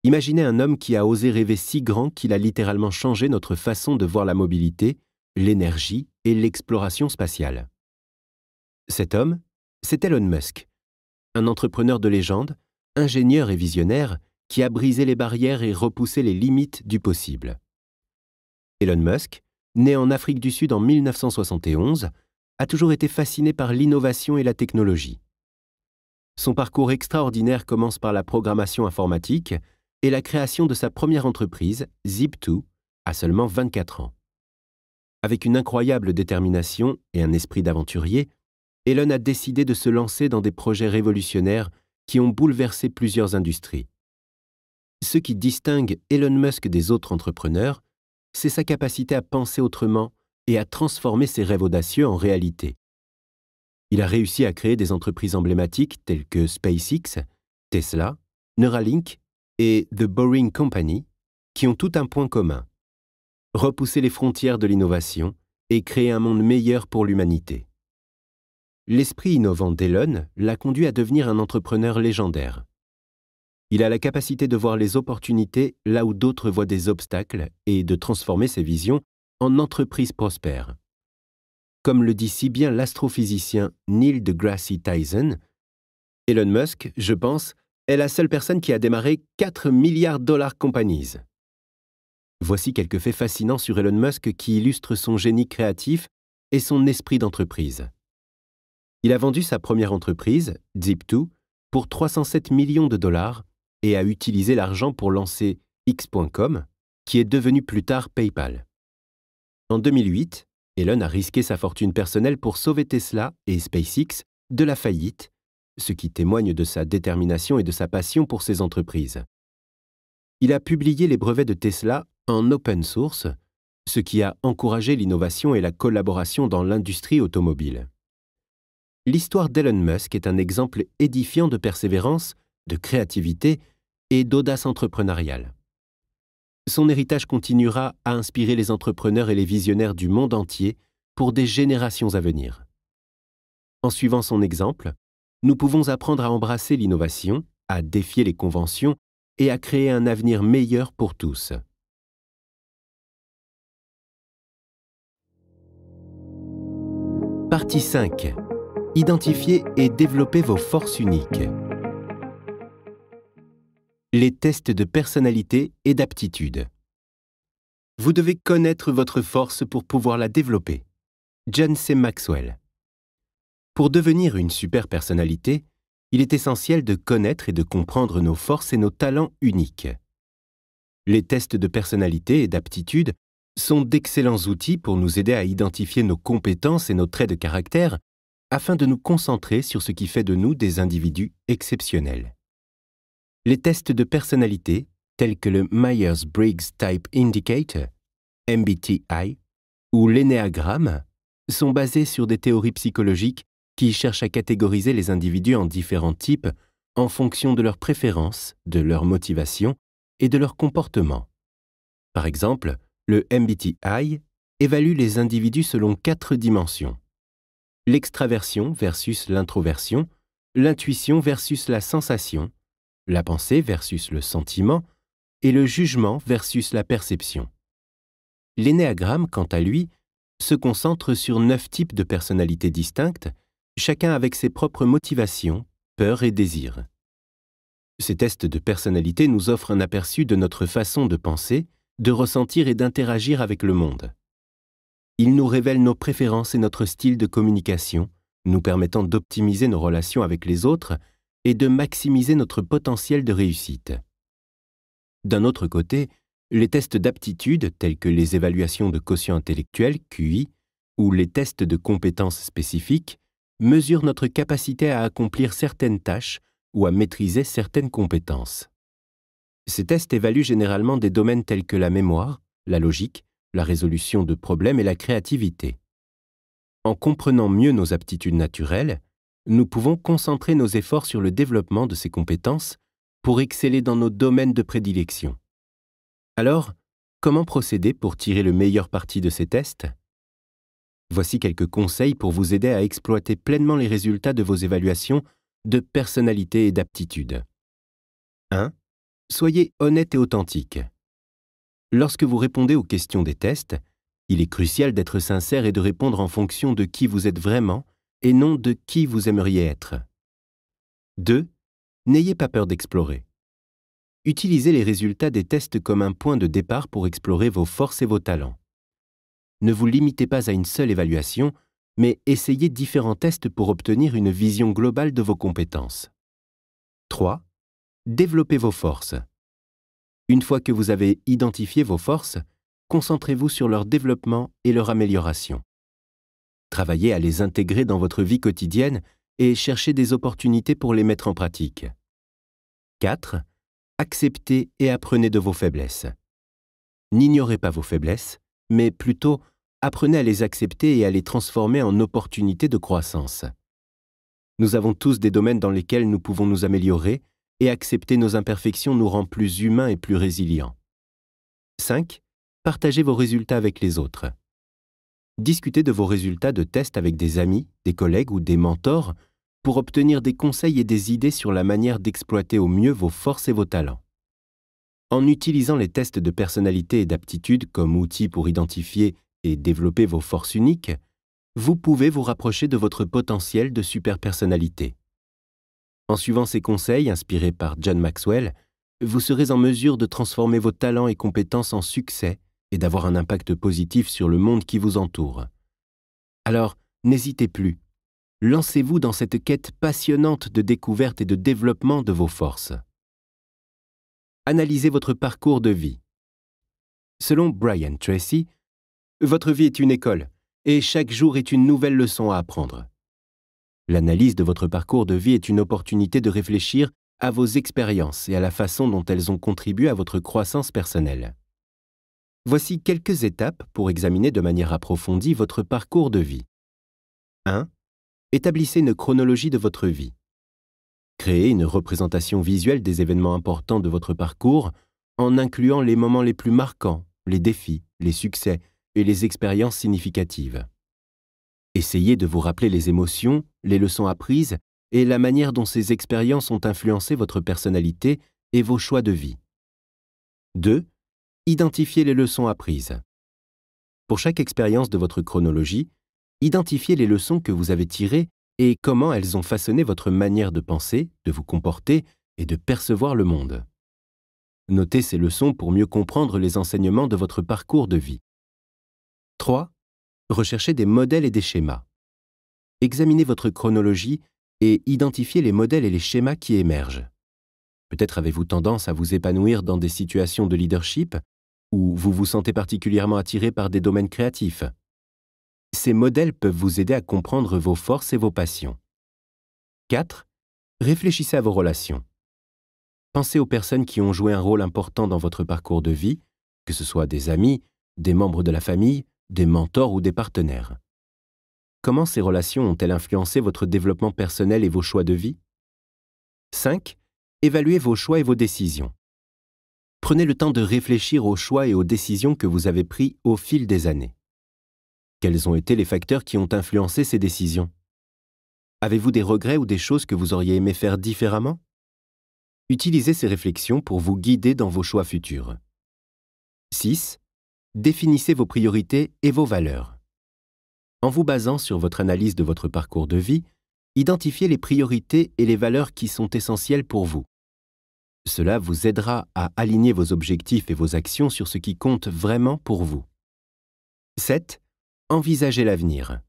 Imaginez un homme qui a osé rêver si grand qu'il a littéralement changé notre façon de voir la mobilité, l'énergie et l'exploration spatiale. Cet homme, c'est Elon Musk, un entrepreneur de légende, ingénieur et visionnaire qui a brisé les barrières et repoussé les limites du possible. Elon Musk, né en Afrique du Sud en 1971, a toujours été fasciné par l'innovation et la technologie. Son parcours extraordinaire commence par la programmation informatique et la création de sa première entreprise, Zip2, à seulement 24 ans. Avec une incroyable détermination et un esprit d'aventurier, Elon a décidé de se lancer dans des projets révolutionnaires qui ont bouleversé plusieurs industries. Ce qui distingue Elon Musk des autres entrepreneurs, c'est sa capacité à penser autrement et à transformer ses rêves audacieux en réalité. Il a réussi à créer des entreprises emblématiques telles que SpaceX, Tesla, Neuralink et The Boring Company, qui ont tout un point commun. Repousser les frontières de l'innovation et créer un monde meilleur pour l'humanité. L'esprit innovant d'Elon l'a conduit à devenir un entrepreneur légendaire. Il a la capacité de voir les opportunités là où d'autres voient des obstacles et de transformer ses visions en entreprises prospères. Comme le dit si bien l'astrophysicien Neil deGrasse Tyson, Elon Musk, je pense, est la seule personne qui a démarré 4 milliards de dollars companies. Voici quelques faits fascinants sur Elon Musk qui illustrent son génie créatif et son esprit d'entreprise. Il a vendu sa première entreprise, Zip2, pour 307 millions de dollars et a utilisé l'argent pour lancer X.com, qui est devenu plus tard PayPal. En 2008, Elon a risqué sa fortune personnelle pour sauver Tesla et SpaceX de la faillite, ce qui témoigne de sa détermination et de sa passion pour ses entreprises. Il a publié les brevets de Tesla en open source, ce qui a encouragé l'innovation et la collaboration dans l'industrie automobile. L'histoire d'Elon Musk est un exemple édifiant de persévérance de créativité et d'audace entrepreneuriale. Son héritage continuera à inspirer les entrepreneurs et les visionnaires du monde entier pour des générations à venir. En suivant son exemple, nous pouvons apprendre à embrasser l'innovation, à défier les conventions et à créer un avenir meilleur pour tous. Partie 5. Identifier et développer vos forces uniques les tests de personnalité et d'aptitude. Vous devez connaître votre force pour pouvoir la développer. John C. Maxwell. Pour devenir une super personnalité, il est essentiel de connaître et de comprendre nos forces et nos talents uniques. Les tests de personnalité et d'aptitude sont d'excellents outils pour nous aider à identifier nos compétences et nos traits de caractère afin de nous concentrer sur ce qui fait de nous des individus exceptionnels les tests de personnalité, tels que le Myers-Briggs Type Indicator, MBTI, ou l'Ennéagramme, sont basés sur des théories psychologiques qui cherchent à catégoriser les individus en différents types en fonction de leurs préférences, de leurs motivations et de leurs comportements. Par exemple, le MBTI évalue les individus selon quatre dimensions. L'extraversion versus l'introversion, l'intuition versus la sensation, la pensée versus le sentiment, et le jugement versus la perception. L'énéagramme, quant à lui, se concentre sur neuf types de personnalités distinctes, chacun avec ses propres motivations, peurs et désirs. Ces tests de personnalité nous offrent un aperçu de notre façon de penser, de ressentir et d'interagir avec le monde. Ils nous révèlent nos préférences et notre style de communication, nous permettant d'optimiser nos relations avec les autres et de maximiser notre potentiel de réussite. D'un autre côté, les tests d'aptitude, tels que les évaluations de quotient intellectuel, QI, ou les tests de compétences spécifiques, mesurent notre capacité à accomplir certaines tâches ou à maîtriser certaines compétences. Ces tests évaluent généralement des domaines tels que la mémoire, la logique, la résolution de problèmes et la créativité. En comprenant mieux nos aptitudes naturelles, nous pouvons concentrer nos efforts sur le développement de ces compétences pour exceller dans nos domaines de prédilection. Alors, comment procéder pour tirer le meilleur parti de ces tests Voici quelques conseils pour vous aider à exploiter pleinement les résultats de vos évaluations de personnalité et d'aptitude. 1. Soyez honnête et authentique. Lorsque vous répondez aux questions des tests, il est crucial d'être sincère et de répondre en fonction de qui vous êtes vraiment et non de qui vous aimeriez être. 2. N'ayez pas peur d'explorer. Utilisez les résultats des tests comme un point de départ pour explorer vos forces et vos talents. Ne vous limitez pas à une seule évaluation, mais essayez différents tests pour obtenir une vision globale de vos compétences. 3. Développez vos forces. Une fois que vous avez identifié vos forces, concentrez-vous sur leur développement et leur amélioration. Travaillez à les intégrer dans votre vie quotidienne et cherchez des opportunités pour les mettre en pratique. 4. Acceptez et apprenez de vos faiblesses. N'ignorez pas vos faiblesses, mais plutôt apprenez à les accepter et à les transformer en opportunités de croissance. Nous avons tous des domaines dans lesquels nous pouvons nous améliorer et accepter nos imperfections nous rend plus humains et plus résilients. 5. Partagez vos résultats avec les autres. Discutez de vos résultats de tests avec des amis, des collègues ou des mentors pour obtenir des conseils et des idées sur la manière d'exploiter au mieux vos forces et vos talents. En utilisant les tests de personnalité et d'aptitude comme outil pour identifier et développer vos forces uniques, vous pouvez vous rapprocher de votre potentiel de superpersonnalité. En suivant ces conseils inspirés par John Maxwell, vous serez en mesure de transformer vos talents et compétences en succès et d'avoir un impact positif sur le monde qui vous entoure. Alors, n'hésitez plus. Lancez-vous dans cette quête passionnante de découverte et de développement de vos forces. Analysez votre parcours de vie. Selon Brian Tracy, votre vie est une école et chaque jour est une nouvelle leçon à apprendre. L'analyse de votre parcours de vie est une opportunité de réfléchir à vos expériences et à la façon dont elles ont contribué à votre croissance personnelle. Voici quelques étapes pour examiner de manière approfondie votre parcours de vie. 1. Établissez une chronologie de votre vie. Créez une représentation visuelle des événements importants de votre parcours en incluant les moments les plus marquants, les défis, les succès et les expériences significatives. Essayez de vous rappeler les émotions, les leçons apprises et la manière dont ces expériences ont influencé votre personnalité et vos choix de vie. 2. Identifiez les leçons apprises. Pour chaque expérience de votre chronologie, identifiez les leçons que vous avez tirées et comment elles ont façonné votre manière de penser, de vous comporter et de percevoir le monde. Notez ces leçons pour mieux comprendre les enseignements de votre parcours de vie. 3. Recherchez des modèles et des schémas. Examinez votre chronologie et identifiez les modèles et les schémas qui émergent. Peut-être avez-vous tendance à vous épanouir dans des situations de leadership ou vous vous sentez particulièrement attiré par des domaines créatifs. Ces modèles peuvent vous aider à comprendre vos forces et vos passions. 4. Réfléchissez à vos relations. Pensez aux personnes qui ont joué un rôle important dans votre parcours de vie, que ce soit des amis, des membres de la famille, des mentors ou des partenaires. Comment ces relations ont-elles influencé votre développement personnel et vos choix de vie 5 évaluez vos choix et vos décisions. Prenez le temps de réfléchir aux choix et aux décisions que vous avez pris au fil des années. Quels ont été les facteurs qui ont influencé ces décisions Avez-vous des regrets ou des choses que vous auriez aimé faire différemment Utilisez ces réflexions pour vous guider dans vos choix futurs. 6. Définissez vos priorités et vos valeurs. En vous basant sur votre analyse de votre parcours de vie, identifiez les priorités et les valeurs qui sont essentielles pour vous. Cela vous aidera à aligner vos objectifs et vos actions sur ce qui compte vraiment pour vous. 7. Envisagez l'avenir.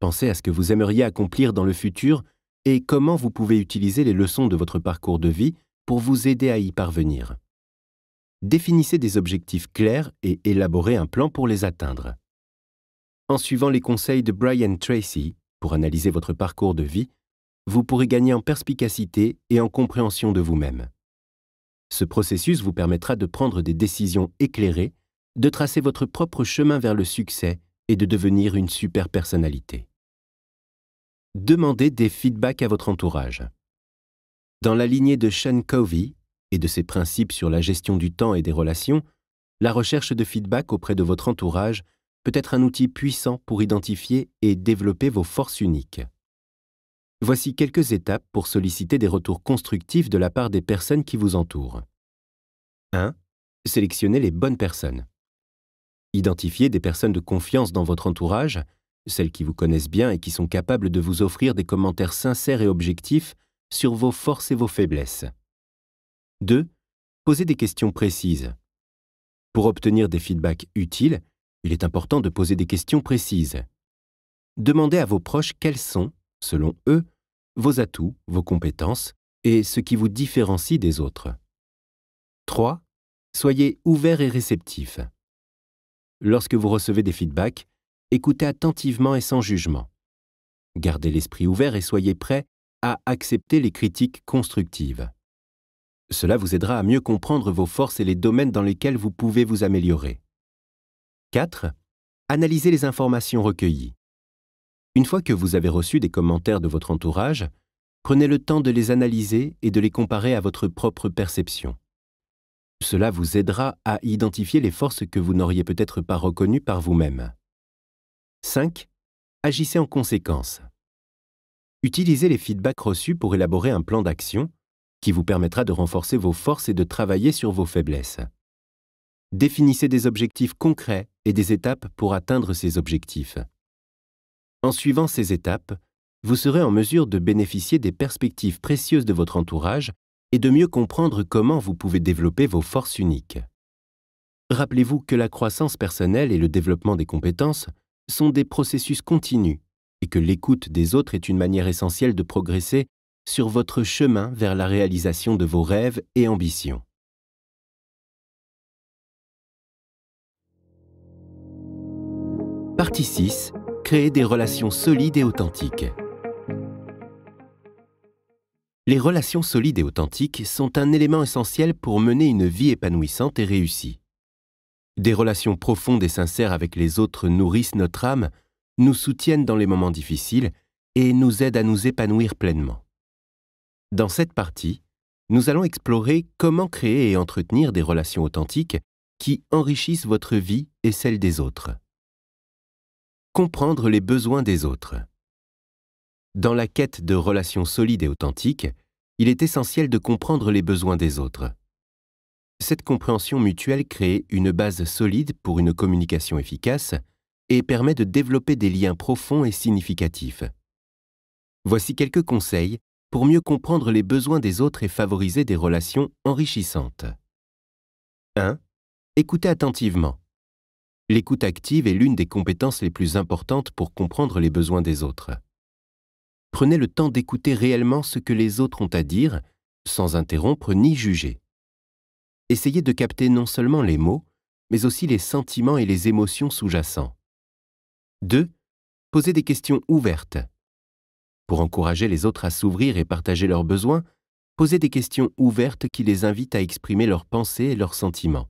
Pensez à ce que vous aimeriez accomplir dans le futur et comment vous pouvez utiliser les leçons de votre parcours de vie pour vous aider à y parvenir. Définissez des objectifs clairs et élaborez un plan pour les atteindre. En suivant les conseils de Brian Tracy, pour analyser votre parcours de vie, vous pourrez gagner en perspicacité et en compréhension de vous-même. Ce processus vous permettra de prendre des décisions éclairées, de tracer votre propre chemin vers le succès et de devenir une super personnalité. Demandez des feedbacks à votre entourage. Dans la lignée de Sean Covey et de ses principes sur la gestion du temps et des relations, la recherche de feedback auprès de votre entourage peut être un outil puissant pour identifier et développer vos forces uniques. Voici quelques étapes pour solliciter des retours constructifs de la part des personnes qui vous entourent. 1. Sélectionnez les bonnes personnes. Identifiez des personnes de confiance dans votre entourage, celles qui vous connaissent bien et qui sont capables de vous offrir des commentaires sincères et objectifs sur vos forces et vos faiblesses. 2. Posez des questions précises. Pour obtenir des feedbacks utiles, il est important de poser des questions précises. Demandez à vos proches quels sont, selon eux, vos atouts, vos compétences et ce qui vous différencie des autres. 3. Soyez ouvert et réceptif. Lorsque vous recevez des feedbacks, écoutez attentivement et sans jugement. Gardez l'esprit ouvert et soyez prêt à accepter les critiques constructives. Cela vous aidera à mieux comprendre vos forces et les domaines dans lesquels vous pouvez vous améliorer. 4. Analysez les informations recueillies. Une fois que vous avez reçu des commentaires de votre entourage, prenez le temps de les analyser et de les comparer à votre propre perception. Cela vous aidera à identifier les forces que vous n'auriez peut-être pas reconnues par vous-même. 5. Agissez en conséquence. Utilisez les feedbacks reçus pour élaborer un plan d'action qui vous permettra de renforcer vos forces et de travailler sur vos faiblesses. Définissez des objectifs concrets et des étapes pour atteindre ces objectifs. En suivant ces étapes, vous serez en mesure de bénéficier des perspectives précieuses de votre entourage et de mieux comprendre comment vous pouvez développer vos forces uniques. Rappelez-vous que la croissance personnelle et le développement des compétences sont des processus continus et que l'écoute des autres est une manière essentielle de progresser sur votre chemin vers la réalisation de vos rêves et ambitions. Partie 6. Créer des relations solides et authentiques. Les relations solides et authentiques sont un élément essentiel pour mener une vie épanouissante et réussie. Des relations profondes et sincères avec les autres nourrissent notre âme, nous soutiennent dans les moments difficiles et nous aident à nous épanouir pleinement. Dans cette partie, nous allons explorer comment créer et entretenir des relations authentiques qui enrichissent votre vie et celle des autres comprendre les besoins des autres. Dans la quête de relations solides et authentiques, il est essentiel de comprendre les besoins des autres. Cette compréhension mutuelle crée une base solide pour une communication efficace et permet de développer des liens profonds et significatifs. Voici quelques conseils pour mieux comprendre les besoins des autres et favoriser des relations enrichissantes. 1. Écoutez attentivement l'écoute active est l'une des compétences les plus importantes pour comprendre les besoins des autres. Prenez le temps d'écouter réellement ce que les autres ont à dire, sans interrompre ni juger. Essayez de capter non seulement les mots, mais aussi les sentiments et les émotions sous-jacents. 2. Posez des questions ouvertes. Pour encourager les autres à s'ouvrir et partager leurs besoins, posez des questions ouvertes qui les invitent à exprimer leurs pensées et leurs sentiments.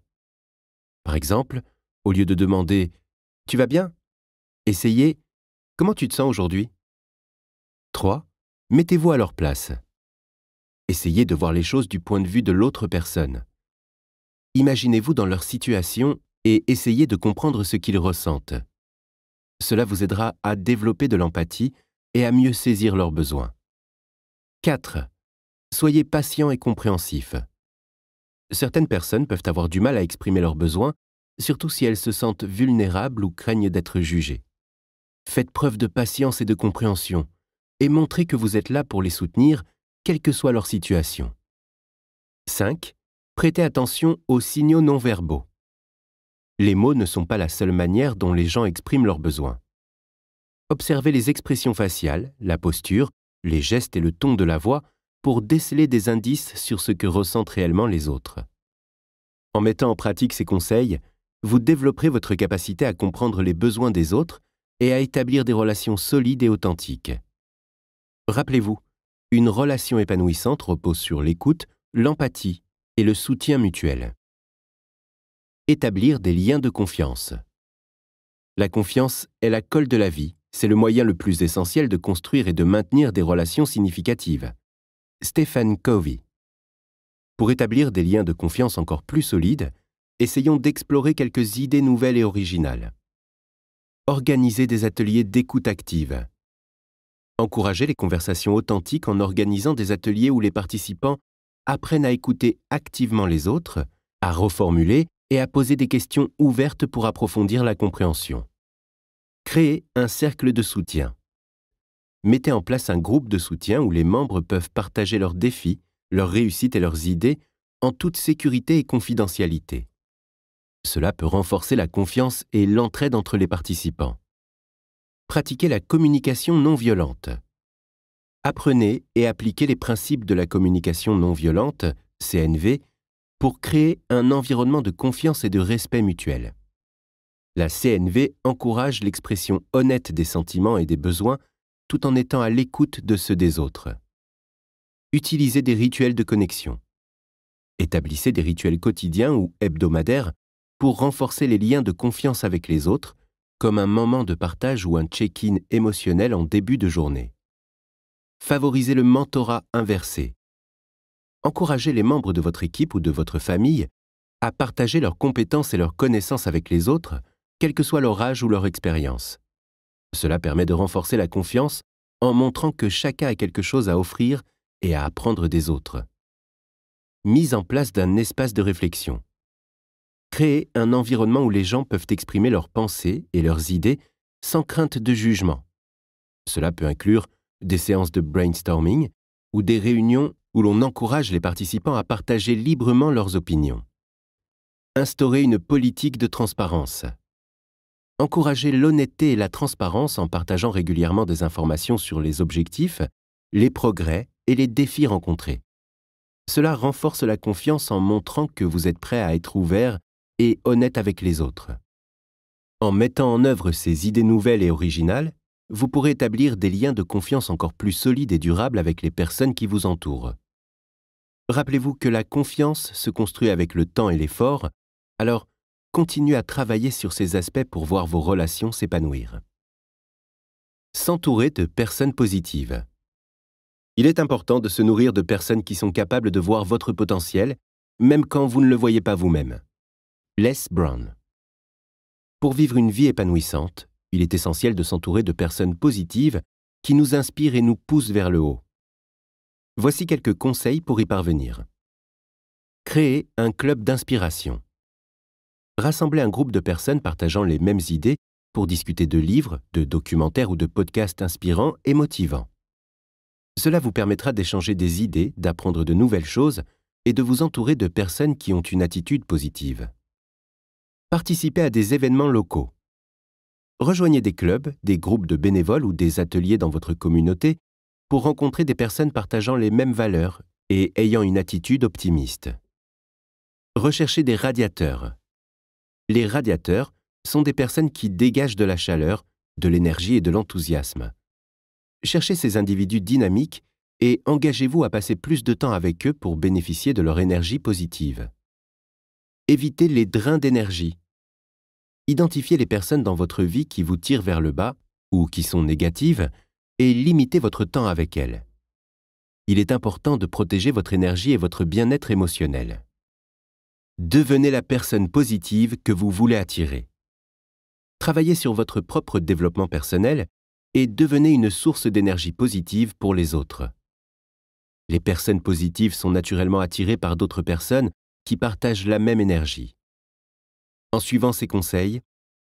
Par exemple, au lieu de demander ⁇ Tu vas bien ?⁇ Essayez ⁇ Comment tu te sens aujourd'hui ?⁇ 3. Mettez-vous à leur place. Essayez de voir les choses du point de vue de l'autre personne. Imaginez-vous dans leur situation et essayez de comprendre ce qu'ils ressentent. Cela vous aidera à développer de l'empathie et à mieux saisir leurs besoins. 4. Soyez patient et compréhensif. Certaines personnes peuvent avoir du mal à exprimer leurs besoins surtout si elles se sentent vulnérables ou craignent d'être jugées. Faites preuve de patience et de compréhension, et montrez que vous êtes là pour les soutenir, quelle que soit leur situation. 5. Prêtez attention aux signaux non verbaux. Les mots ne sont pas la seule manière dont les gens expriment leurs besoins. Observez les expressions faciales, la posture, les gestes et le ton de la voix pour déceler des indices sur ce que ressentent réellement les autres. En mettant en pratique ces conseils, vous développerez votre capacité à comprendre les besoins des autres et à établir des relations solides et authentiques. Rappelez-vous, une relation épanouissante repose sur l'écoute, l'empathie et le soutien mutuel. Établir des liens de confiance. La confiance est la colle de la vie, c'est le moyen le plus essentiel de construire et de maintenir des relations significatives. Stephen Covey. Pour établir des liens de confiance encore plus solides, essayons d'explorer quelques idées nouvelles et originales. Organiser des ateliers d'écoute active. Encourager les conversations authentiques en organisant des ateliers où les participants apprennent à écouter activement les autres, à reformuler et à poser des questions ouvertes pour approfondir la compréhension. Créer un cercle de soutien. Mettez en place un groupe de soutien où les membres peuvent partager leurs défis, leurs réussites et leurs idées en toute sécurité et confidentialité. Cela peut renforcer la confiance et l'entraide entre les participants. Pratiquez la communication non violente. Apprenez et appliquez les principes de la communication non violente, CNV, pour créer un environnement de confiance et de respect mutuel. La CNV encourage l'expression honnête des sentiments et des besoins tout en étant à l'écoute de ceux des autres. Utilisez des rituels de connexion. Établissez des rituels quotidiens ou hebdomadaires pour renforcer les liens de confiance avec les autres, comme un moment de partage ou un check-in émotionnel en début de journée. Favorisez le mentorat inversé. Encouragez les membres de votre équipe ou de votre famille à partager leurs compétences et leurs connaissances avec les autres, quel que soit leur âge ou leur expérience. Cela permet de renforcer la confiance en montrant que chacun a quelque chose à offrir et à apprendre des autres. Mise en place d'un espace de réflexion créer un environnement où les gens peuvent exprimer leurs pensées et leurs idées sans crainte de jugement. Cela peut inclure des séances de brainstorming ou des réunions où l'on encourage les participants à partager librement leurs opinions. Instaurer une politique de transparence. Encourager l'honnêteté et la transparence en partageant régulièrement des informations sur les objectifs, les progrès et les défis rencontrés. Cela renforce la confiance en montrant que vous êtes prêt à être ouvert et honnête avec les autres. En mettant en œuvre ces idées nouvelles et originales, vous pourrez établir des liens de confiance encore plus solides et durables avec les personnes qui vous entourent. Rappelez-vous que la confiance se construit avec le temps et l'effort, alors continuez à travailler sur ces aspects pour voir vos relations s'épanouir. S'entourer de personnes positives. Il est important de se nourrir de personnes qui sont capables de voir votre potentiel, même quand vous ne le voyez pas vous-même. Les Brown. Pour vivre une vie épanouissante, il est essentiel de s'entourer de personnes positives qui nous inspirent et nous poussent vers le haut. Voici quelques conseils pour y parvenir. Créer un club d'inspiration. Rassembler un groupe de personnes partageant les mêmes idées pour discuter de livres, de documentaires ou de podcasts inspirants et motivants. Cela vous permettra d'échanger des idées, d'apprendre de nouvelles choses et de vous entourer de personnes qui ont une attitude positive. Participez à des événements locaux. Rejoignez des clubs, des groupes de bénévoles ou des ateliers dans votre communauté pour rencontrer des personnes partageant les mêmes valeurs et ayant une attitude optimiste. Recherchez des radiateurs. Les radiateurs sont des personnes qui dégagent de la chaleur, de l'énergie et de l'enthousiasme. Cherchez ces individus dynamiques et engagez-vous à passer plus de temps avec eux pour bénéficier de leur énergie positive. Évitez les drains d'énergie, Identifiez les personnes dans votre vie qui vous tirent vers le bas ou qui sont négatives et limitez votre temps avec elles. Il est important de protéger votre énergie et votre bien-être émotionnel. Devenez la personne positive que vous voulez attirer. Travaillez sur votre propre développement personnel et devenez une source d'énergie positive pour les autres. Les personnes positives sont naturellement attirées par d'autres personnes qui partagent la même énergie. En suivant ces conseils,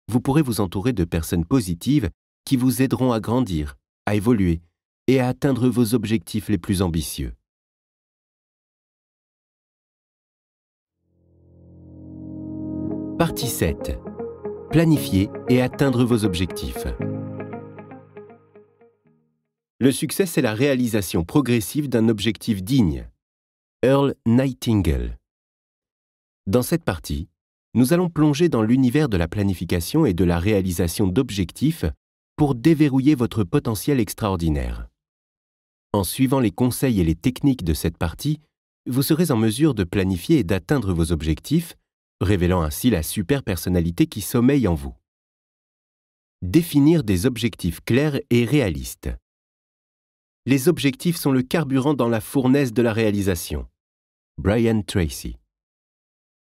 vous pourrez vous entourer de personnes positives qui vous aideront à grandir, à évoluer et à atteindre vos objectifs les plus ambitieux. Partie 7. Planifier et atteindre vos objectifs. Le succès, c'est la réalisation progressive d'un objectif digne. Earl Nightingale. Dans cette partie, nous allons plonger dans l'univers de la planification et de la réalisation d'objectifs pour déverrouiller votre potentiel extraordinaire. En suivant les conseils et les techniques de cette partie, vous serez en mesure de planifier et d'atteindre vos objectifs, révélant ainsi la super personnalité qui sommeille en vous. Définir des objectifs clairs et réalistes. Les objectifs sont le carburant dans la fournaise de la réalisation. Brian Tracy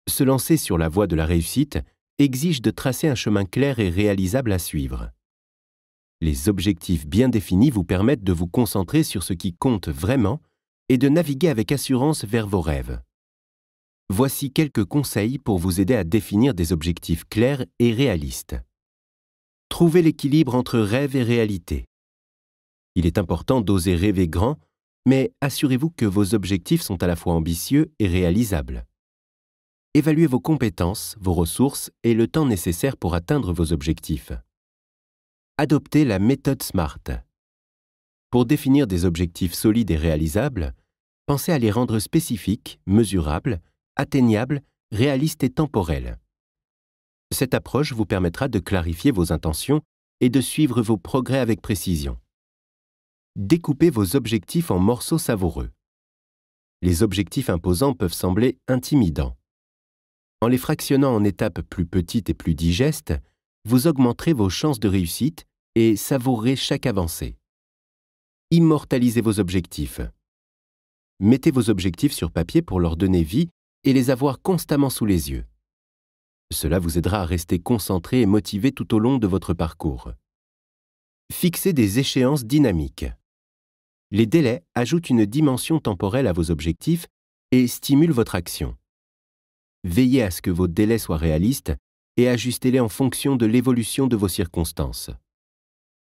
se lancer sur la voie de la réussite exige de tracer un chemin clair et réalisable à suivre. Les objectifs bien définis vous permettent de vous concentrer sur ce qui compte vraiment et de naviguer avec assurance vers vos rêves. Voici quelques conseils pour vous aider à définir des objectifs clairs et réalistes. Trouvez l'équilibre entre rêve et réalité. Il est important d'oser rêver grand, mais assurez-vous que vos objectifs sont à la fois ambitieux et réalisables évaluez vos compétences, vos ressources et le temps nécessaire pour atteindre vos objectifs. Adoptez la méthode SMART. Pour définir des objectifs solides et réalisables, pensez à les rendre spécifiques, mesurables, atteignables, réalistes et temporels. Cette approche vous permettra de clarifier vos intentions et de suivre vos progrès avec précision. Découpez vos objectifs en morceaux savoureux. Les objectifs imposants peuvent sembler intimidants. En les fractionnant en étapes plus petites et plus digestes, vous augmenterez vos chances de réussite et savourerez chaque avancée. Immortalisez vos objectifs. Mettez vos objectifs sur papier pour leur donner vie et les avoir constamment sous les yeux. Cela vous aidera à rester concentré et motivé tout au long de votre parcours. Fixez des échéances dynamiques. Les délais ajoutent une dimension temporelle à vos objectifs et stimulent votre action veillez à ce que vos délais soient réalistes et ajustez-les en fonction de l'évolution de vos circonstances.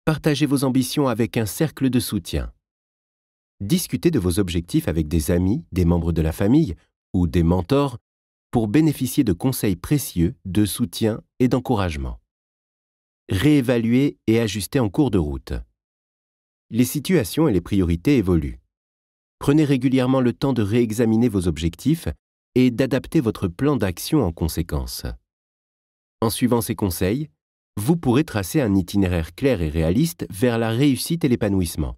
Partagez vos ambitions avec un cercle de soutien. Discutez de vos objectifs avec des amis, des membres de la famille ou des mentors pour bénéficier de conseils précieux, de soutien et d'encouragement. Réévaluez et ajustez en cours de route. Les situations et les priorités évoluent. Prenez régulièrement le temps de réexaminer vos objectifs et d'adapter votre plan d'action en conséquence. En suivant ces conseils, vous pourrez tracer un itinéraire clair et réaliste vers la réussite et l'épanouissement.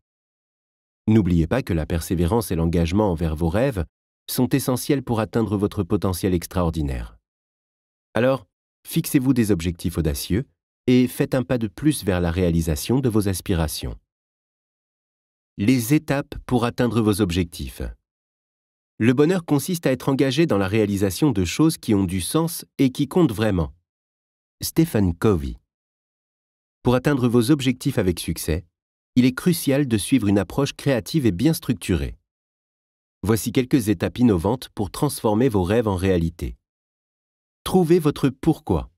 N'oubliez pas que la persévérance et l'engagement envers vos rêves sont essentiels pour atteindre votre potentiel extraordinaire. Alors, fixez-vous des objectifs audacieux et faites un pas de plus vers la réalisation de vos aspirations. Les étapes pour atteindre vos objectifs. Le bonheur consiste à être engagé dans la réalisation de choses qui ont du sens et qui comptent vraiment. Stephen Covey. Pour atteindre vos objectifs avec succès, il est crucial de suivre une approche créative et bien structurée. Voici quelques étapes innovantes pour transformer vos rêves en réalité. Trouvez votre pourquoi.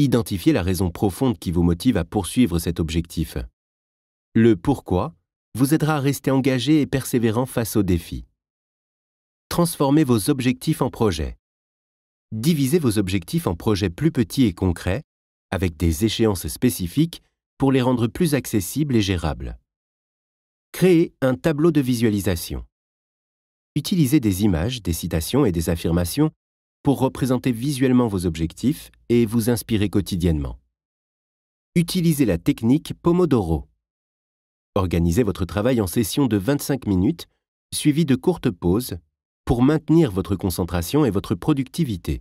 Identifiez la raison profonde qui vous motive à poursuivre cet objectif. Le pourquoi vous aidera à rester engagé et persévérant face aux défis. Transformez vos objectifs en projets. Divisez vos objectifs en projets plus petits et concrets, avec des échéances spécifiques pour les rendre plus accessibles et gérables. Créez un tableau de visualisation. Utilisez des images, des citations et des affirmations pour représenter visuellement vos objectifs et vous inspirer quotidiennement. Utilisez la technique Pomodoro. Organisez votre travail en sessions de 25 minutes, suivies de courtes pauses pour maintenir votre concentration et votre productivité.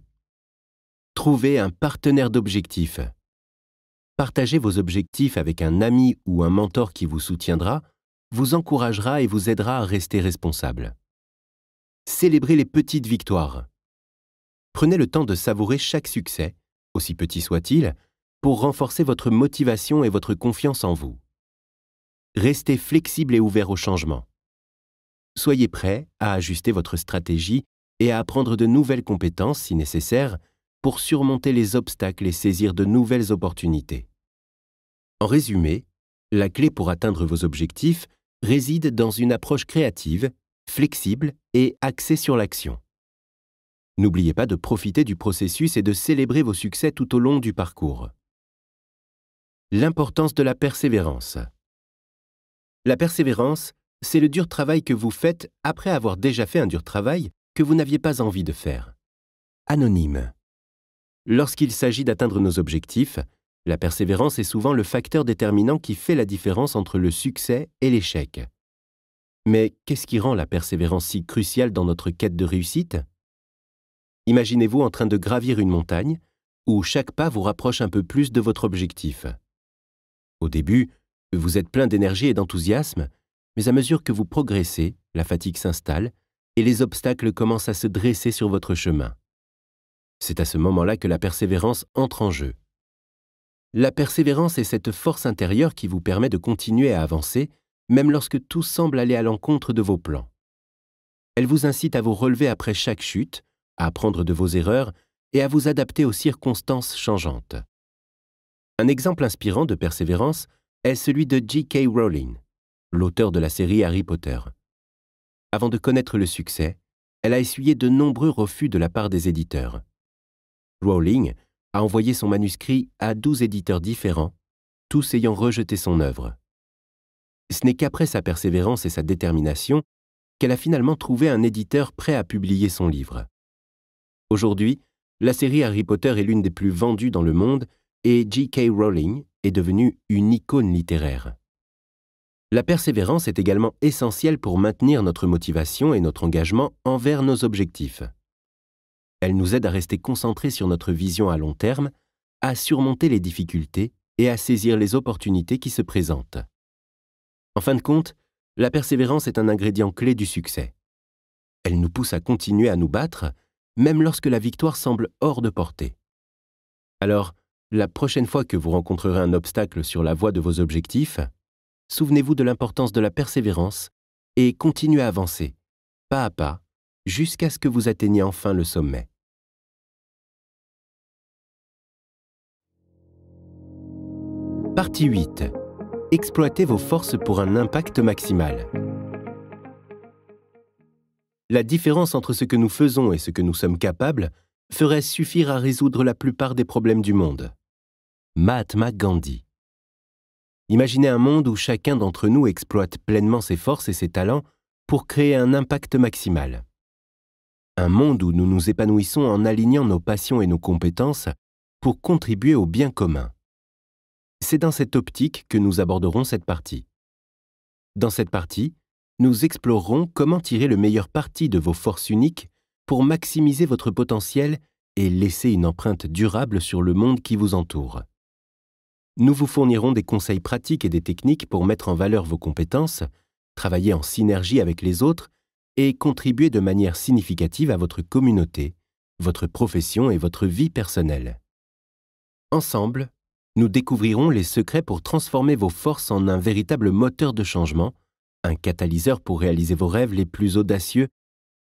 Trouvez un partenaire d'objectifs. Partagez vos objectifs avec un ami ou un mentor qui vous soutiendra vous encouragera et vous aidera à rester responsable. Célébrez les petites victoires. Prenez le temps de savourer chaque succès, aussi petit soit-il, pour renforcer votre motivation et votre confiance en vous. Restez flexible et ouvert au changement soyez prêt à ajuster votre stratégie et à apprendre de nouvelles compétences si nécessaire pour surmonter les obstacles et saisir de nouvelles opportunités. En résumé, la clé pour atteindre vos objectifs réside dans une approche créative, flexible et axée sur l'action. N'oubliez pas de profiter du processus et de célébrer vos succès tout au long du parcours. L'importance de la persévérance. La persévérance c'est le dur travail que vous faites après avoir déjà fait un dur travail que vous n'aviez pas envie de faire. Anonyme. Lorsqu'il s'agit d'atteindre nos objectifs, la persévérance est souvent le facteur déterminant qui fait la différence entre le succès et l'échec. Mais qu'est-ce qui rend la persévérance si cruciale dans notre quête de réussite Imaginez-vous en train de gravir une montagne où chaque pas vous rapproche un peu plus de votre objectif. Au début, vous êtes plein d'énergie et d'enthousiasme, mais à mesure que vous progressez, la fatigue s'installe et les obstacles commencent à se dresser sur votre chemin. C'est à ce moment-là que la persévérance entre en jeu. La persévérance est cette force intérieure qui vous permet de continuer à avancer, même lorsque tout semble aller à l'encontre de vos plans. Elle vous incite à vous relever après chaque chute, à apprendre de vos erreurs et à vous adapter aux circonstances changeantes. Un exemple inspirant de persévérance est celui de J.K. Rowling l'auteur de la série Harry Potter. Avant de connaître le succès, elle a essuyé de nombreux refus de la part des éditeurs. Rowling a envoyé son manuscrit à 12 éditeurs différents, tous ayant rejeté son œuvre. Ce n'est qu'après sa persévérance et sa détermination qu'elle a finalement trouvé un éditeur prêt à publier son livre. Aujourd'hui, la série Harry Potter est l'une des plus vendues dans le monde et J.K. Rowling est devenue une icône littéraire. La persévérance est également essentielle pour maintenir notre motivation et notre engagement envers nos objectifs. Elle nous aide à rester concentrés sur notre vision à long terme, à surmonter les difficultés et à saisir les opportunités qui se présentent. En fin de compte, la persévérance est un ingrédient clé du succès. Elle nous pousse à continuer à nous battre, même lorsque la victoire semble hors de portée. Alors, la prochaine fois que vous rencontrerez un obstacle sur la voie de vos objectifs, souvenez-vous de l'importance de la persévérance et continuez à avancer, pas à pas, jusqu'à ce que vous atteigniez enfin le sommet. Partie 8. Exploitez vos forces pour un impact maximal. La différence entre ce que nous faisons et ce que nous sommes capables ferait suffire à résoudre la plupart des problèmes du monde. Mahatma Gandhi Imaginez un monde où chacun d'entre nous exploite pleinement ses forces et ses talents pour créer un impact maximal. Un monde où nous nous épanouissons en alignant nos passions et nos compétences pour contribuer au bien commun. C'est dans cette optique que nous aborderons cette partie. Dans cette partie, nous explorerons comment tirer le meilleur parti de vos forces uniques pour maximiser votre potentiel et laisser une empreinte durable sur le monde qui vous entoure nous vous fournirons des conseils pratiques et des techniques pour mettre en valeur vos compétences, travailler en synergie avec les autres et contribuer de manière significative à votre communauté, votre profession et votre vie personnelle. Ensemble, nous découvrirons les secrets pour transformer vos forces en un véritable moteur de changement, un catalyseur pour réaliser vos rêves les plus audacieux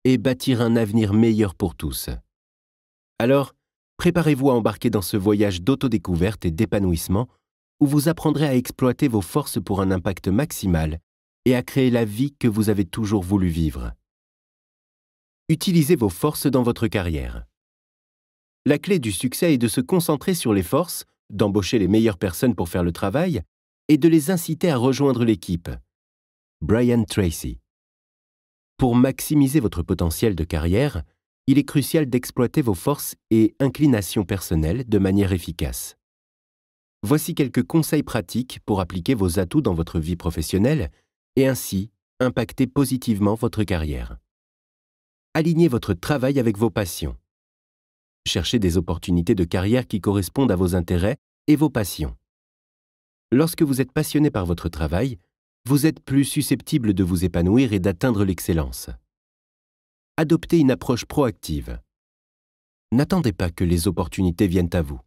et bâtir un avenir meilleur pour tous. Alors, préparez-vous à embarquer dans ce voyage d'autodécouverte et d'épanouissement où vous apprendrez à exploiter vos forces pour un impact maximal et à créer la vie que vous avez toujours voulu vivre. Utilisez vos forces dans votre carrière. La clé du succès est de se concentrer sur les forces, d'embaucher les meilleures personnes pour faire le travail et de les inciter à rejoindre l'équipe. Brian Tracy. Pour maximiser votre potentiel de carrière, il est crucial d'exploiter vos forces et inclinations personnelles de manière efficace voici quelques conseils pratiques pour appliquer vos atouts dans votre vie professionnelle et ainsi impacter positivement votre carrière. Alignez votre travail avec vos passions. Cherchez des opportunités de carrière qui correspondent à vos intérêts et vos passions. Lorsque vous êtes passionné par votre travail, vous êtes plus susceptible de vous épanouir et d'atteindre l'excellence. Adoptez une approche proactive. N'attendez pas que les opportunités viennent à vous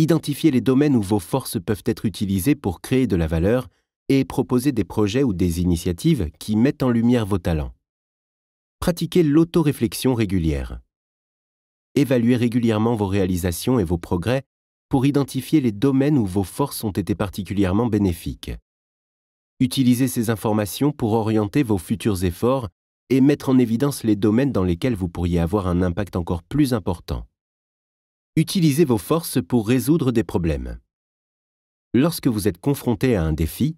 identifier les domaines où vos forces peuvent être utilisées pour créer de la valeur et proposer des projets ou des initiatives qui mettent en lumière vos talents. Pratiquez l'autoréflexion régulière. Évaluez régulièrement vos réalisations et vos progrès pour identifier les domaines où vos forces ont été particulièrement bénéfiques. Utilisez ces informations pour orienter vos futurs efforts et mettre en évidence les domaines dans lesquels vous pourriez avoir un impact encore plus important. Utilisez vos forces pour résoudre des problèmes. Lorsque vous êtes confronté à un défi,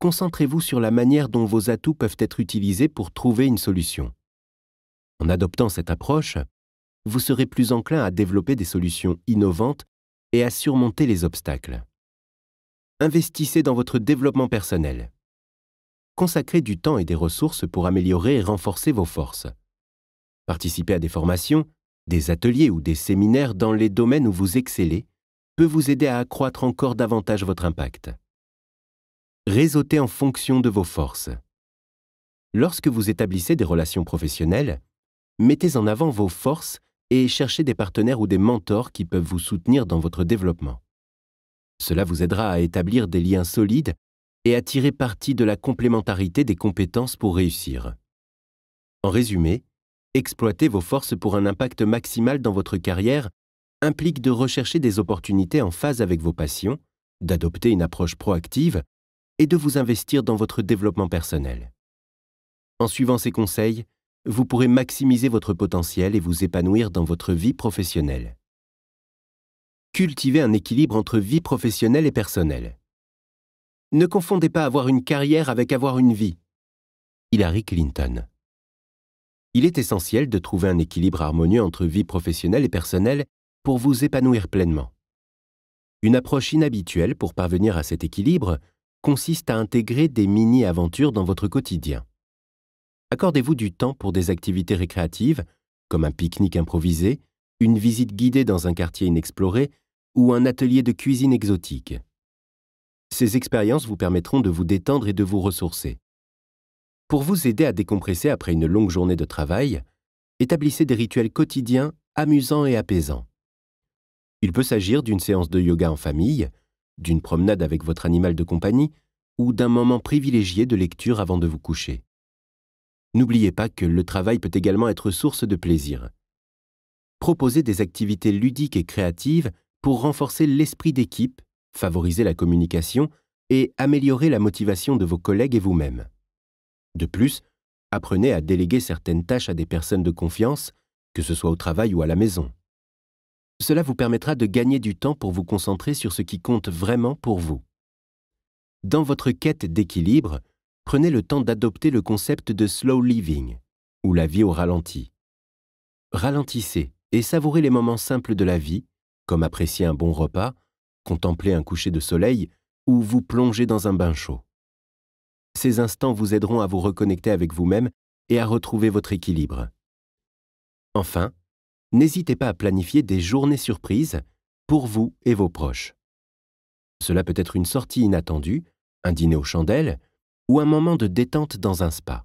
concentrez-vous sur la manière dont vos atouts peuvent être utilisés pour trouver une solution. En adoptant cette approche, vous serez plus enclin à développer des solutions innovantes et à surmonter les obstacles. Investissez dans votre développement personnel. Consacrez du temps et des ressources pour améliorer et renforcer vos forces. Participez à des formations, des ateliers ou des séminaires dans les domaines où vous excellez, peut vous aider à accroître encore davantage votre impact. Réseauter en fonction de vos forces. Lorsque vous établissez des relations professionnelles, mettez en avant vos forces et cherchez des partenaires ou des mentors qui peuvent vous soutenir dans votre développement. Cela vous aidera à établir des liens solides et à tirer parti de la complémentarité des compétences pour réussir. En résumé, Exploiter vos forces pour un impact maximal dans votre carrière implique de rechercher des opportunités en phase avec vos passions, d'adopter une approche proactive et de vous investir dans votre développement personnel. En suivant ces conseils, vous pourrez maximiser votre potentiel et vous épanouir dans votre vie professionnelle. Cultivez un équilibre entre vie professionnelle et personnelle. Ne confondez pas avoir une carrière avec avoir une vie. Hillary Clinton il est essentiel de trouver un équilibre harmonieux entre vie professionnelle et personnelle pour vous épanouir pleinement. Une approche inhabituelle pour parvenir à cet équilibre consiste à intégrer des mini-aventures dans votre quotidien. Accordez-vous du temps pour des activités récréatives, comme un pique-nique improvisé, une visite guidée dans un quartier inexploré ou un atelier de cuisine exotique. Ces expériences vous permettront de vous détendre et de vous ressourcer. Pour vous aider à décompresser après une longue journée de travail, établissez des rituels quotidiens amusants et apaisants. Il peut s'agir d'une séance de yoga en famille, d'une promenade avec votre animal de compagnie ou d'un moment privilégié de lecture avant de vous coucher. N'oubliez pas que le travail peut également être source de plaisir. Proposez des activités ludiques et créatives pour renforcer l'esprit d'équipe, favoriser la communication et améliorer la motivation de vos collègues et vous-même. De plus, apprenez à déléguer certaines tâches à des personnes de confiance, que ce soit au travail ou à la maison. Cela vous permettra de gagner du temps pour vous concentrer sur ce qui compte vraiment pour vous. Dans votre quête d'équilibre, prenez le temps d'adopter le concept de slow living, ou la vie au ralenti. Ralentissez et savourez les moments simples de la vie, comme apprécier un bon repas, contempler un coucher de soleil ou vous plonger dans un bain chaud. Ces instants vous aideront à vous reconnecter avec vous-même et à retrouver votre équilibre. Enfin, n'hésitez pas à planifier des journées surprises pour vous et vos proches. Cela peut être une sortie inattendue, un dîner aux chandelles ou un moment de détente dans un spa.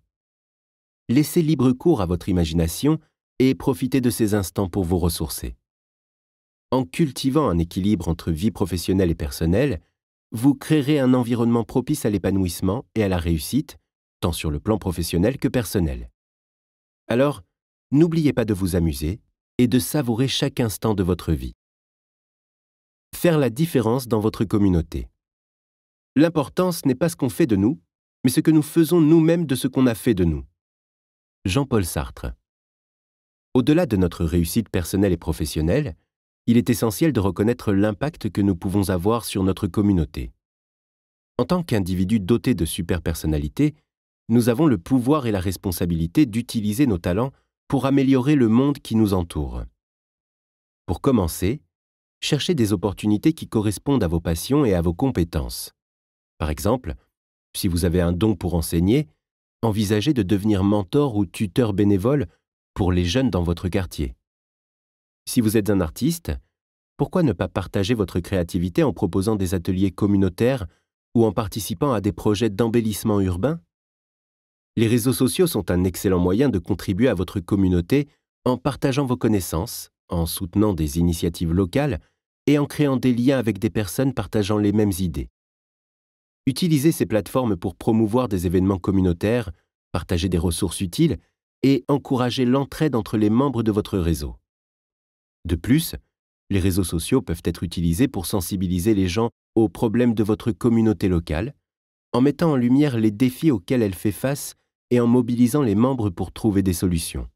Laissez libre cours à votre imagination et profitez de ces instants pour vous ressourcer. En cultivant un équilibre entre vie professionnelle et personnelle, vous créerez un environnement propice à l'épanouissement et à la réussite, tant sur le plan professionnel que personnel. Alors, n'oubliez pas de vous amuser et de savourer chaque instant de votre vie. Faire la différence dans votre communauté. L'importance n'est pas ce qu'on fait de nous, mais ce que nous faisons nous-mêmes de ce qu'on a fait de nous. Jean-Paul Sartre. Au-delà de notre réussite personnelle et professionnelle, il est essentiel de reconnaître l'impact que nous pouvons avoir sur notre communauté. En tant qu'individus dotés de superpersonnalités, nous avons le pouvoir et la responsabilité d'utiliser nos talents pour améliorer le monde qui nous entoure. Pour commencer, cherchez des opportunités qui correspondent à vos passions et à vos compétences. Par exemple, si vous avez un don pour enseigner, envisagez de devenir mentor ou tuteur bénévole pour les jeunes dans votre quartier. Si vous êtes un artiste, pourquoi ne pas partager votre créativité en proposant des ateliers communautaires ou en participant à des projets d'embellissement urbain Les réseaux sociaux sont un excellent moyen de contribuer à votre communauté en partageant vos connaissances, en soutenant des initiatives locales et en créant des liens avec des personnes partageant les mêmes idées. Utilisez ces plateformes pour promouvoir des événements communautaires, partager des ressources utiles et encourager l'entraide entre les membres de votre réseau. De plus, les réseaux sociaux peuvent être utilisés pour sensibiliser les gens aux problèmes de votre communauté locale, en mettant en lumière les défis auxquels elle fait face et en mobilisant les membres pour trouver des solutions.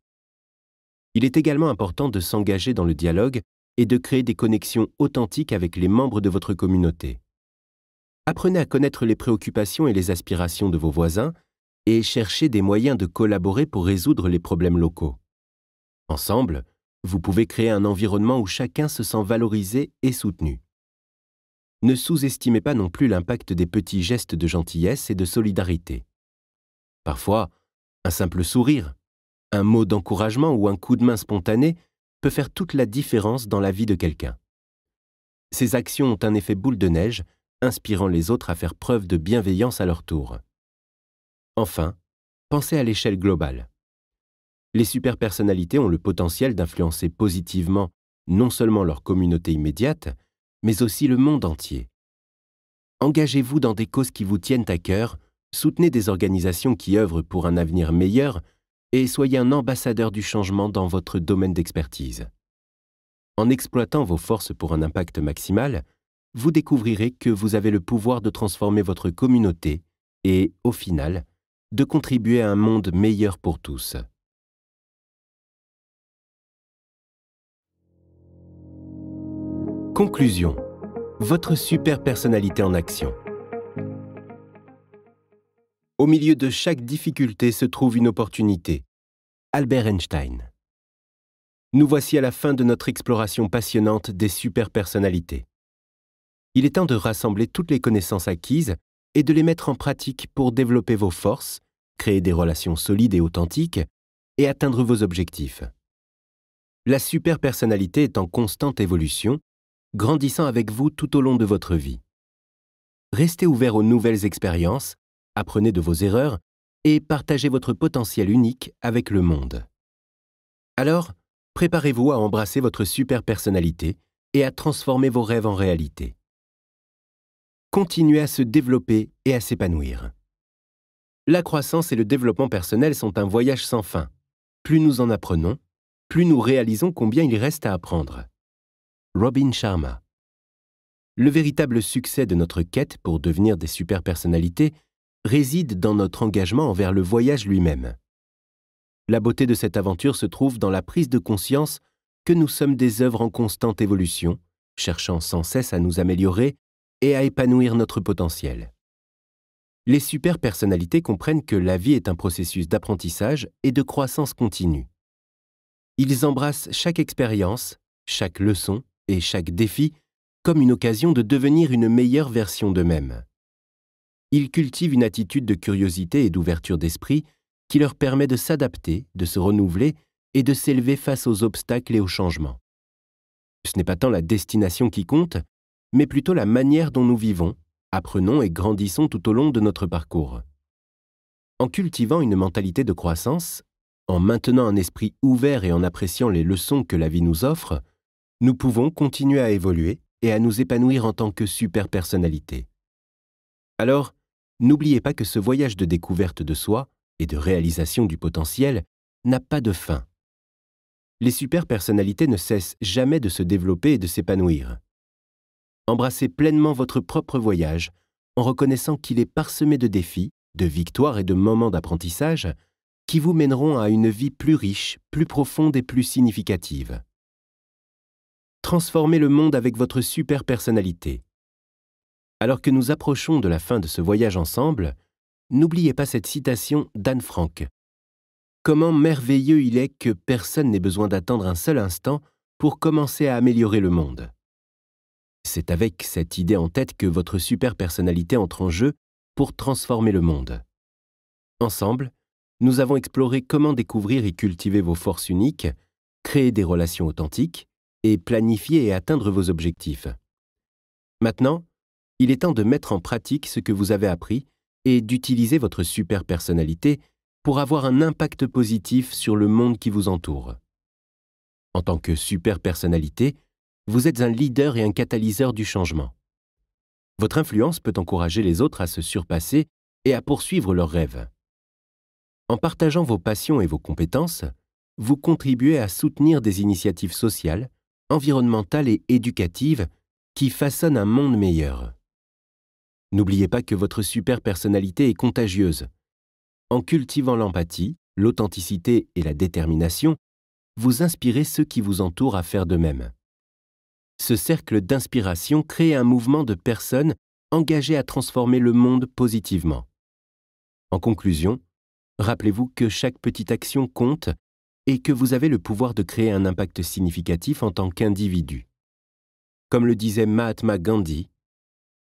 Il est également important de s'engager dans le dialogue et de créer des connexions authentiques avec les membres de votre communauté. Apprenez à connaître les préoccupations et les aspirations de vos voisins et cherchez des moyens de collaborer pour résoudre les problèmes locaux. Ensemble, vous pouvez créer un environnement où chacun se sent valorisé et soutenu. Ne sous-estimez pas non plus l'impact des petits gestes de gentillesse et de solidarité. Parfois, un simple sourire, un mot d'encouragement ou un coup de main spontané peut faire toute la différence dans la vie de quelqu'un. Ces actions ont un effet boule de neige, inspirant les autres à faire preuve de bienveillance à leur tour. Enfin, pensez à l'échelle globale les superpersonnalités ont le potentiel d'influencer positivement non seulement leur communauté immédiate, mais aussi le monde entier. Engagez-vous dans des causes qui vous tiennent à cœur, soutenez des organisations qui œuvrent pour un avenir meilleur et soyez un ambassadeur du changement dans votre domaine d'expertise. En exploitant vos forces pour un impact maximal, vous découvrirez que vous avez le pouvoir de transformer votre communauté et, au final, de contribuer à un monde meilleur pour tous. Conclusion. Votre super personnalité en action. Au milieu de chaque difficulté se trouve une opportunité. Albert Einstein. Nous voici à la fin de notre exploration passionnante des superpersonnalités. Il est temps de rassembler toutes les connaissances acquises et de les mettre en pratique pour développer vos forces, créer des relations solides et authentiques et atteindre vos objectifs. La superpersonnalité est en constante évolution grandissant avec vous tout au long de votre vie. Restez ouvert aux nouvelles expériences, apprenez de vos erreurs et partagez votre potentiel unique avec le monde. Alors, préparez-vous à embrasser votre super personnalité et à transformer vos rêves en réalité. Continuez à se développer et à s'épanouir. La croissance et le développement personnel sont un voyage sans fin. Plus nous en apprenons, plus nous réalisons combien il reste à apprendre. Robin Sharma. Le véritable succès de notre quête pour devenir des superpersonnalités réside dans notre engagement envers le voyage lui-même. La beauté de cette aventure se trouve dans la prise de conscience que nous sommes des œuvres en constante évolution, cherchant sans cesse à nous améliorer et à épanouir notre potentiel. Les superpersonnalités comprennent que la vie est un processus d'apprentissage et de croissance continue. Ils embrassent chaque expérience, chaque leçon, et chaque défi comme une occasion de devenir une meilleure version d'eux-mêmes. Ils cultivent une attitude de curiosité et d'ouverture d'esprit qui leur permet de s'adapter, de se renouveler et de s'élever face aux obstacles et aux changements. Ce n'est pas tant la destination qui compte, mais plutôt la manière dont nous vivons, apprenons et grandissons tout au long de notre parcours. En cultivant une mentalité de croissance, en maintenant un esprit ouvert et en appréciant les leçons que la vie nous offre, nous pouvons continuer à évoluer et à nous épanouir en tant que super Alors, n'oubliez pas que ce voyage de découverte de soi et de réalisation du potentiel n'a pas de fin. Les superpersonnalités ne cessent jamais de se développer et de s'épanouir. Embrassez pleinement votre propre voyage en reconnaissant qu'il est parsemé de défis, de victoires et de moments d'apprentissage qui vous mèneront à une vie plus riche, plus profonde et plus significative transformez le monde avec votre super personnalité. Alors que nous approchons de la fin de ce voyage ensemble, n'oubliez pas cette citation d'Anne Frank. Comment merveilleux il est que personne n'ait besoin d'attendre un seul instant pour commencer à améliorer le monde. C'est avec cette idée en tête que votre super personnalité entre en jeu pour transformer le monde. Ensemble, nous avons exploré comment découvrir et cultiver vos forces uniques, créer des relations authentiques, et planifier et atteindre vos objectifs. Maintenant, il est temps de mettre en pratique ce que vous avez appris et d'utiliser votre super personnalité pour avoir un impact positif sur le monde qui vous entoure. En tant que super personnalité, vous êtes un leader et un catalyseur du changement. Votre influence peut encourager les autres à se surpasser et à poursuivre leurs rêves. En partageant vos passions et vos compétences, vous contribuez à soutenir des initiatives sociales environnementale et éducative qui façonne un monde meilleur. N'oubliez pas que votre super personnalité est contagieuse. En cultivant l'empathie, l'authenticité et la détermination, vous inspirez ceux qui vous entourent à faire de même. Ce cercle d'inspiration crée un mouvement de personnes engagées à transformer le monde positivement. En conclusion, rappelez-vous que chaque petite action compte et que vous avez le pouvoir de créer un impact significatif en tant qu'individu. Comme le disait Mahatma Gandhi,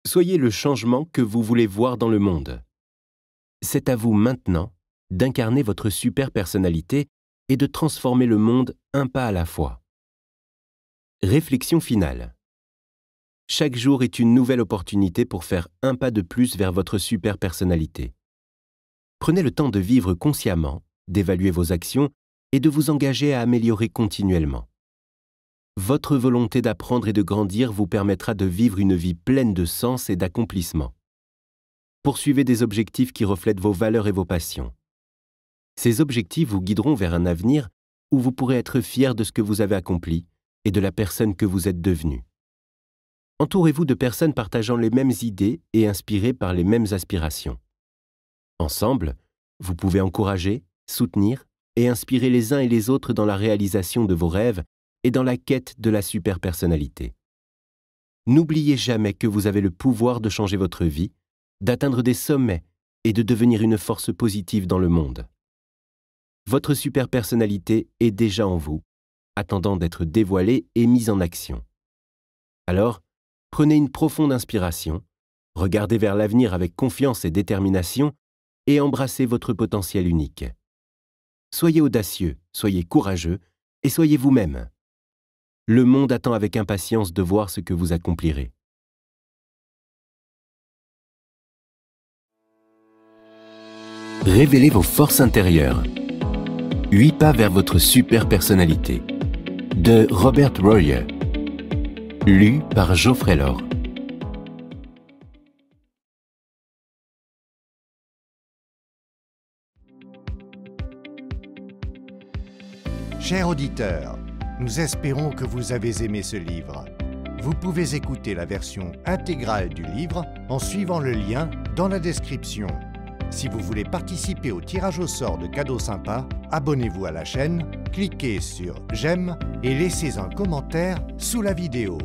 soyez le changement que vous voulez voir dans le monde. C'est à vous maintenant d'incarner votre super personnalité et de transformer le monde un pas à la fois. Réflexion finale. Chaque jour est une nouvelle opportunité pour faire un pas de plus vers votre super personnalité. Prenez le temps de vivre consciemment, d'évaluer vos actions et de vous engager à améliorer continuellement. Votre volonté d'apprendre et de grandir vous permettra de vivre une vie pleine de sens et d'accomplissement. Poursuivez des objectifs qui reflètent vos valeurs et vos passions. Ces objectifs vous guideront vers un avenir où vous pourrez être fier de ce que vous avez accompli et de la personne que vous êtes devenue. Entourez-vous de personnes partageant les mêmes idées et inspirées par les mêmes aspirations. Ensemble, vous pouvez encourager, soutenir et inspirer les uns et les autres dans la réalisation de vos rêves et dans la quête de la superpersonnalité. N'oubliez jamais que vous avez le pouvoir de changer votre vie, d'atteindre des sommets et de devenir une force positive dans le monde. Votre superpersonnalité est déjà en vous, attendant d'être dévoilée et mise en action. Alors, prenez une profonde inspiration, regardez vers l'avenir avec confiance et détermination et embrassez votre potentiel unique soyez audacieux, soyez courageux, et soyez vous-même. Le monde attend avec impatience de voir ce que vous accomplirez. Révélez vos forces intérieures. Huit pas vers votre super personnalité. De Robert Royer. Lu par Geoffrey Laure. Chers auditeurs, nous espérons que vous avez aimé ce livre. Vous pouvez écouter la version intégrale du livre en suivant le lien dans la description. Si vous voulez participer au tirage au sort de cadeaux sympas, abonnez-vous à la chaîne, cliquez sur J'aime et laissez un commentaire sous la vidéo.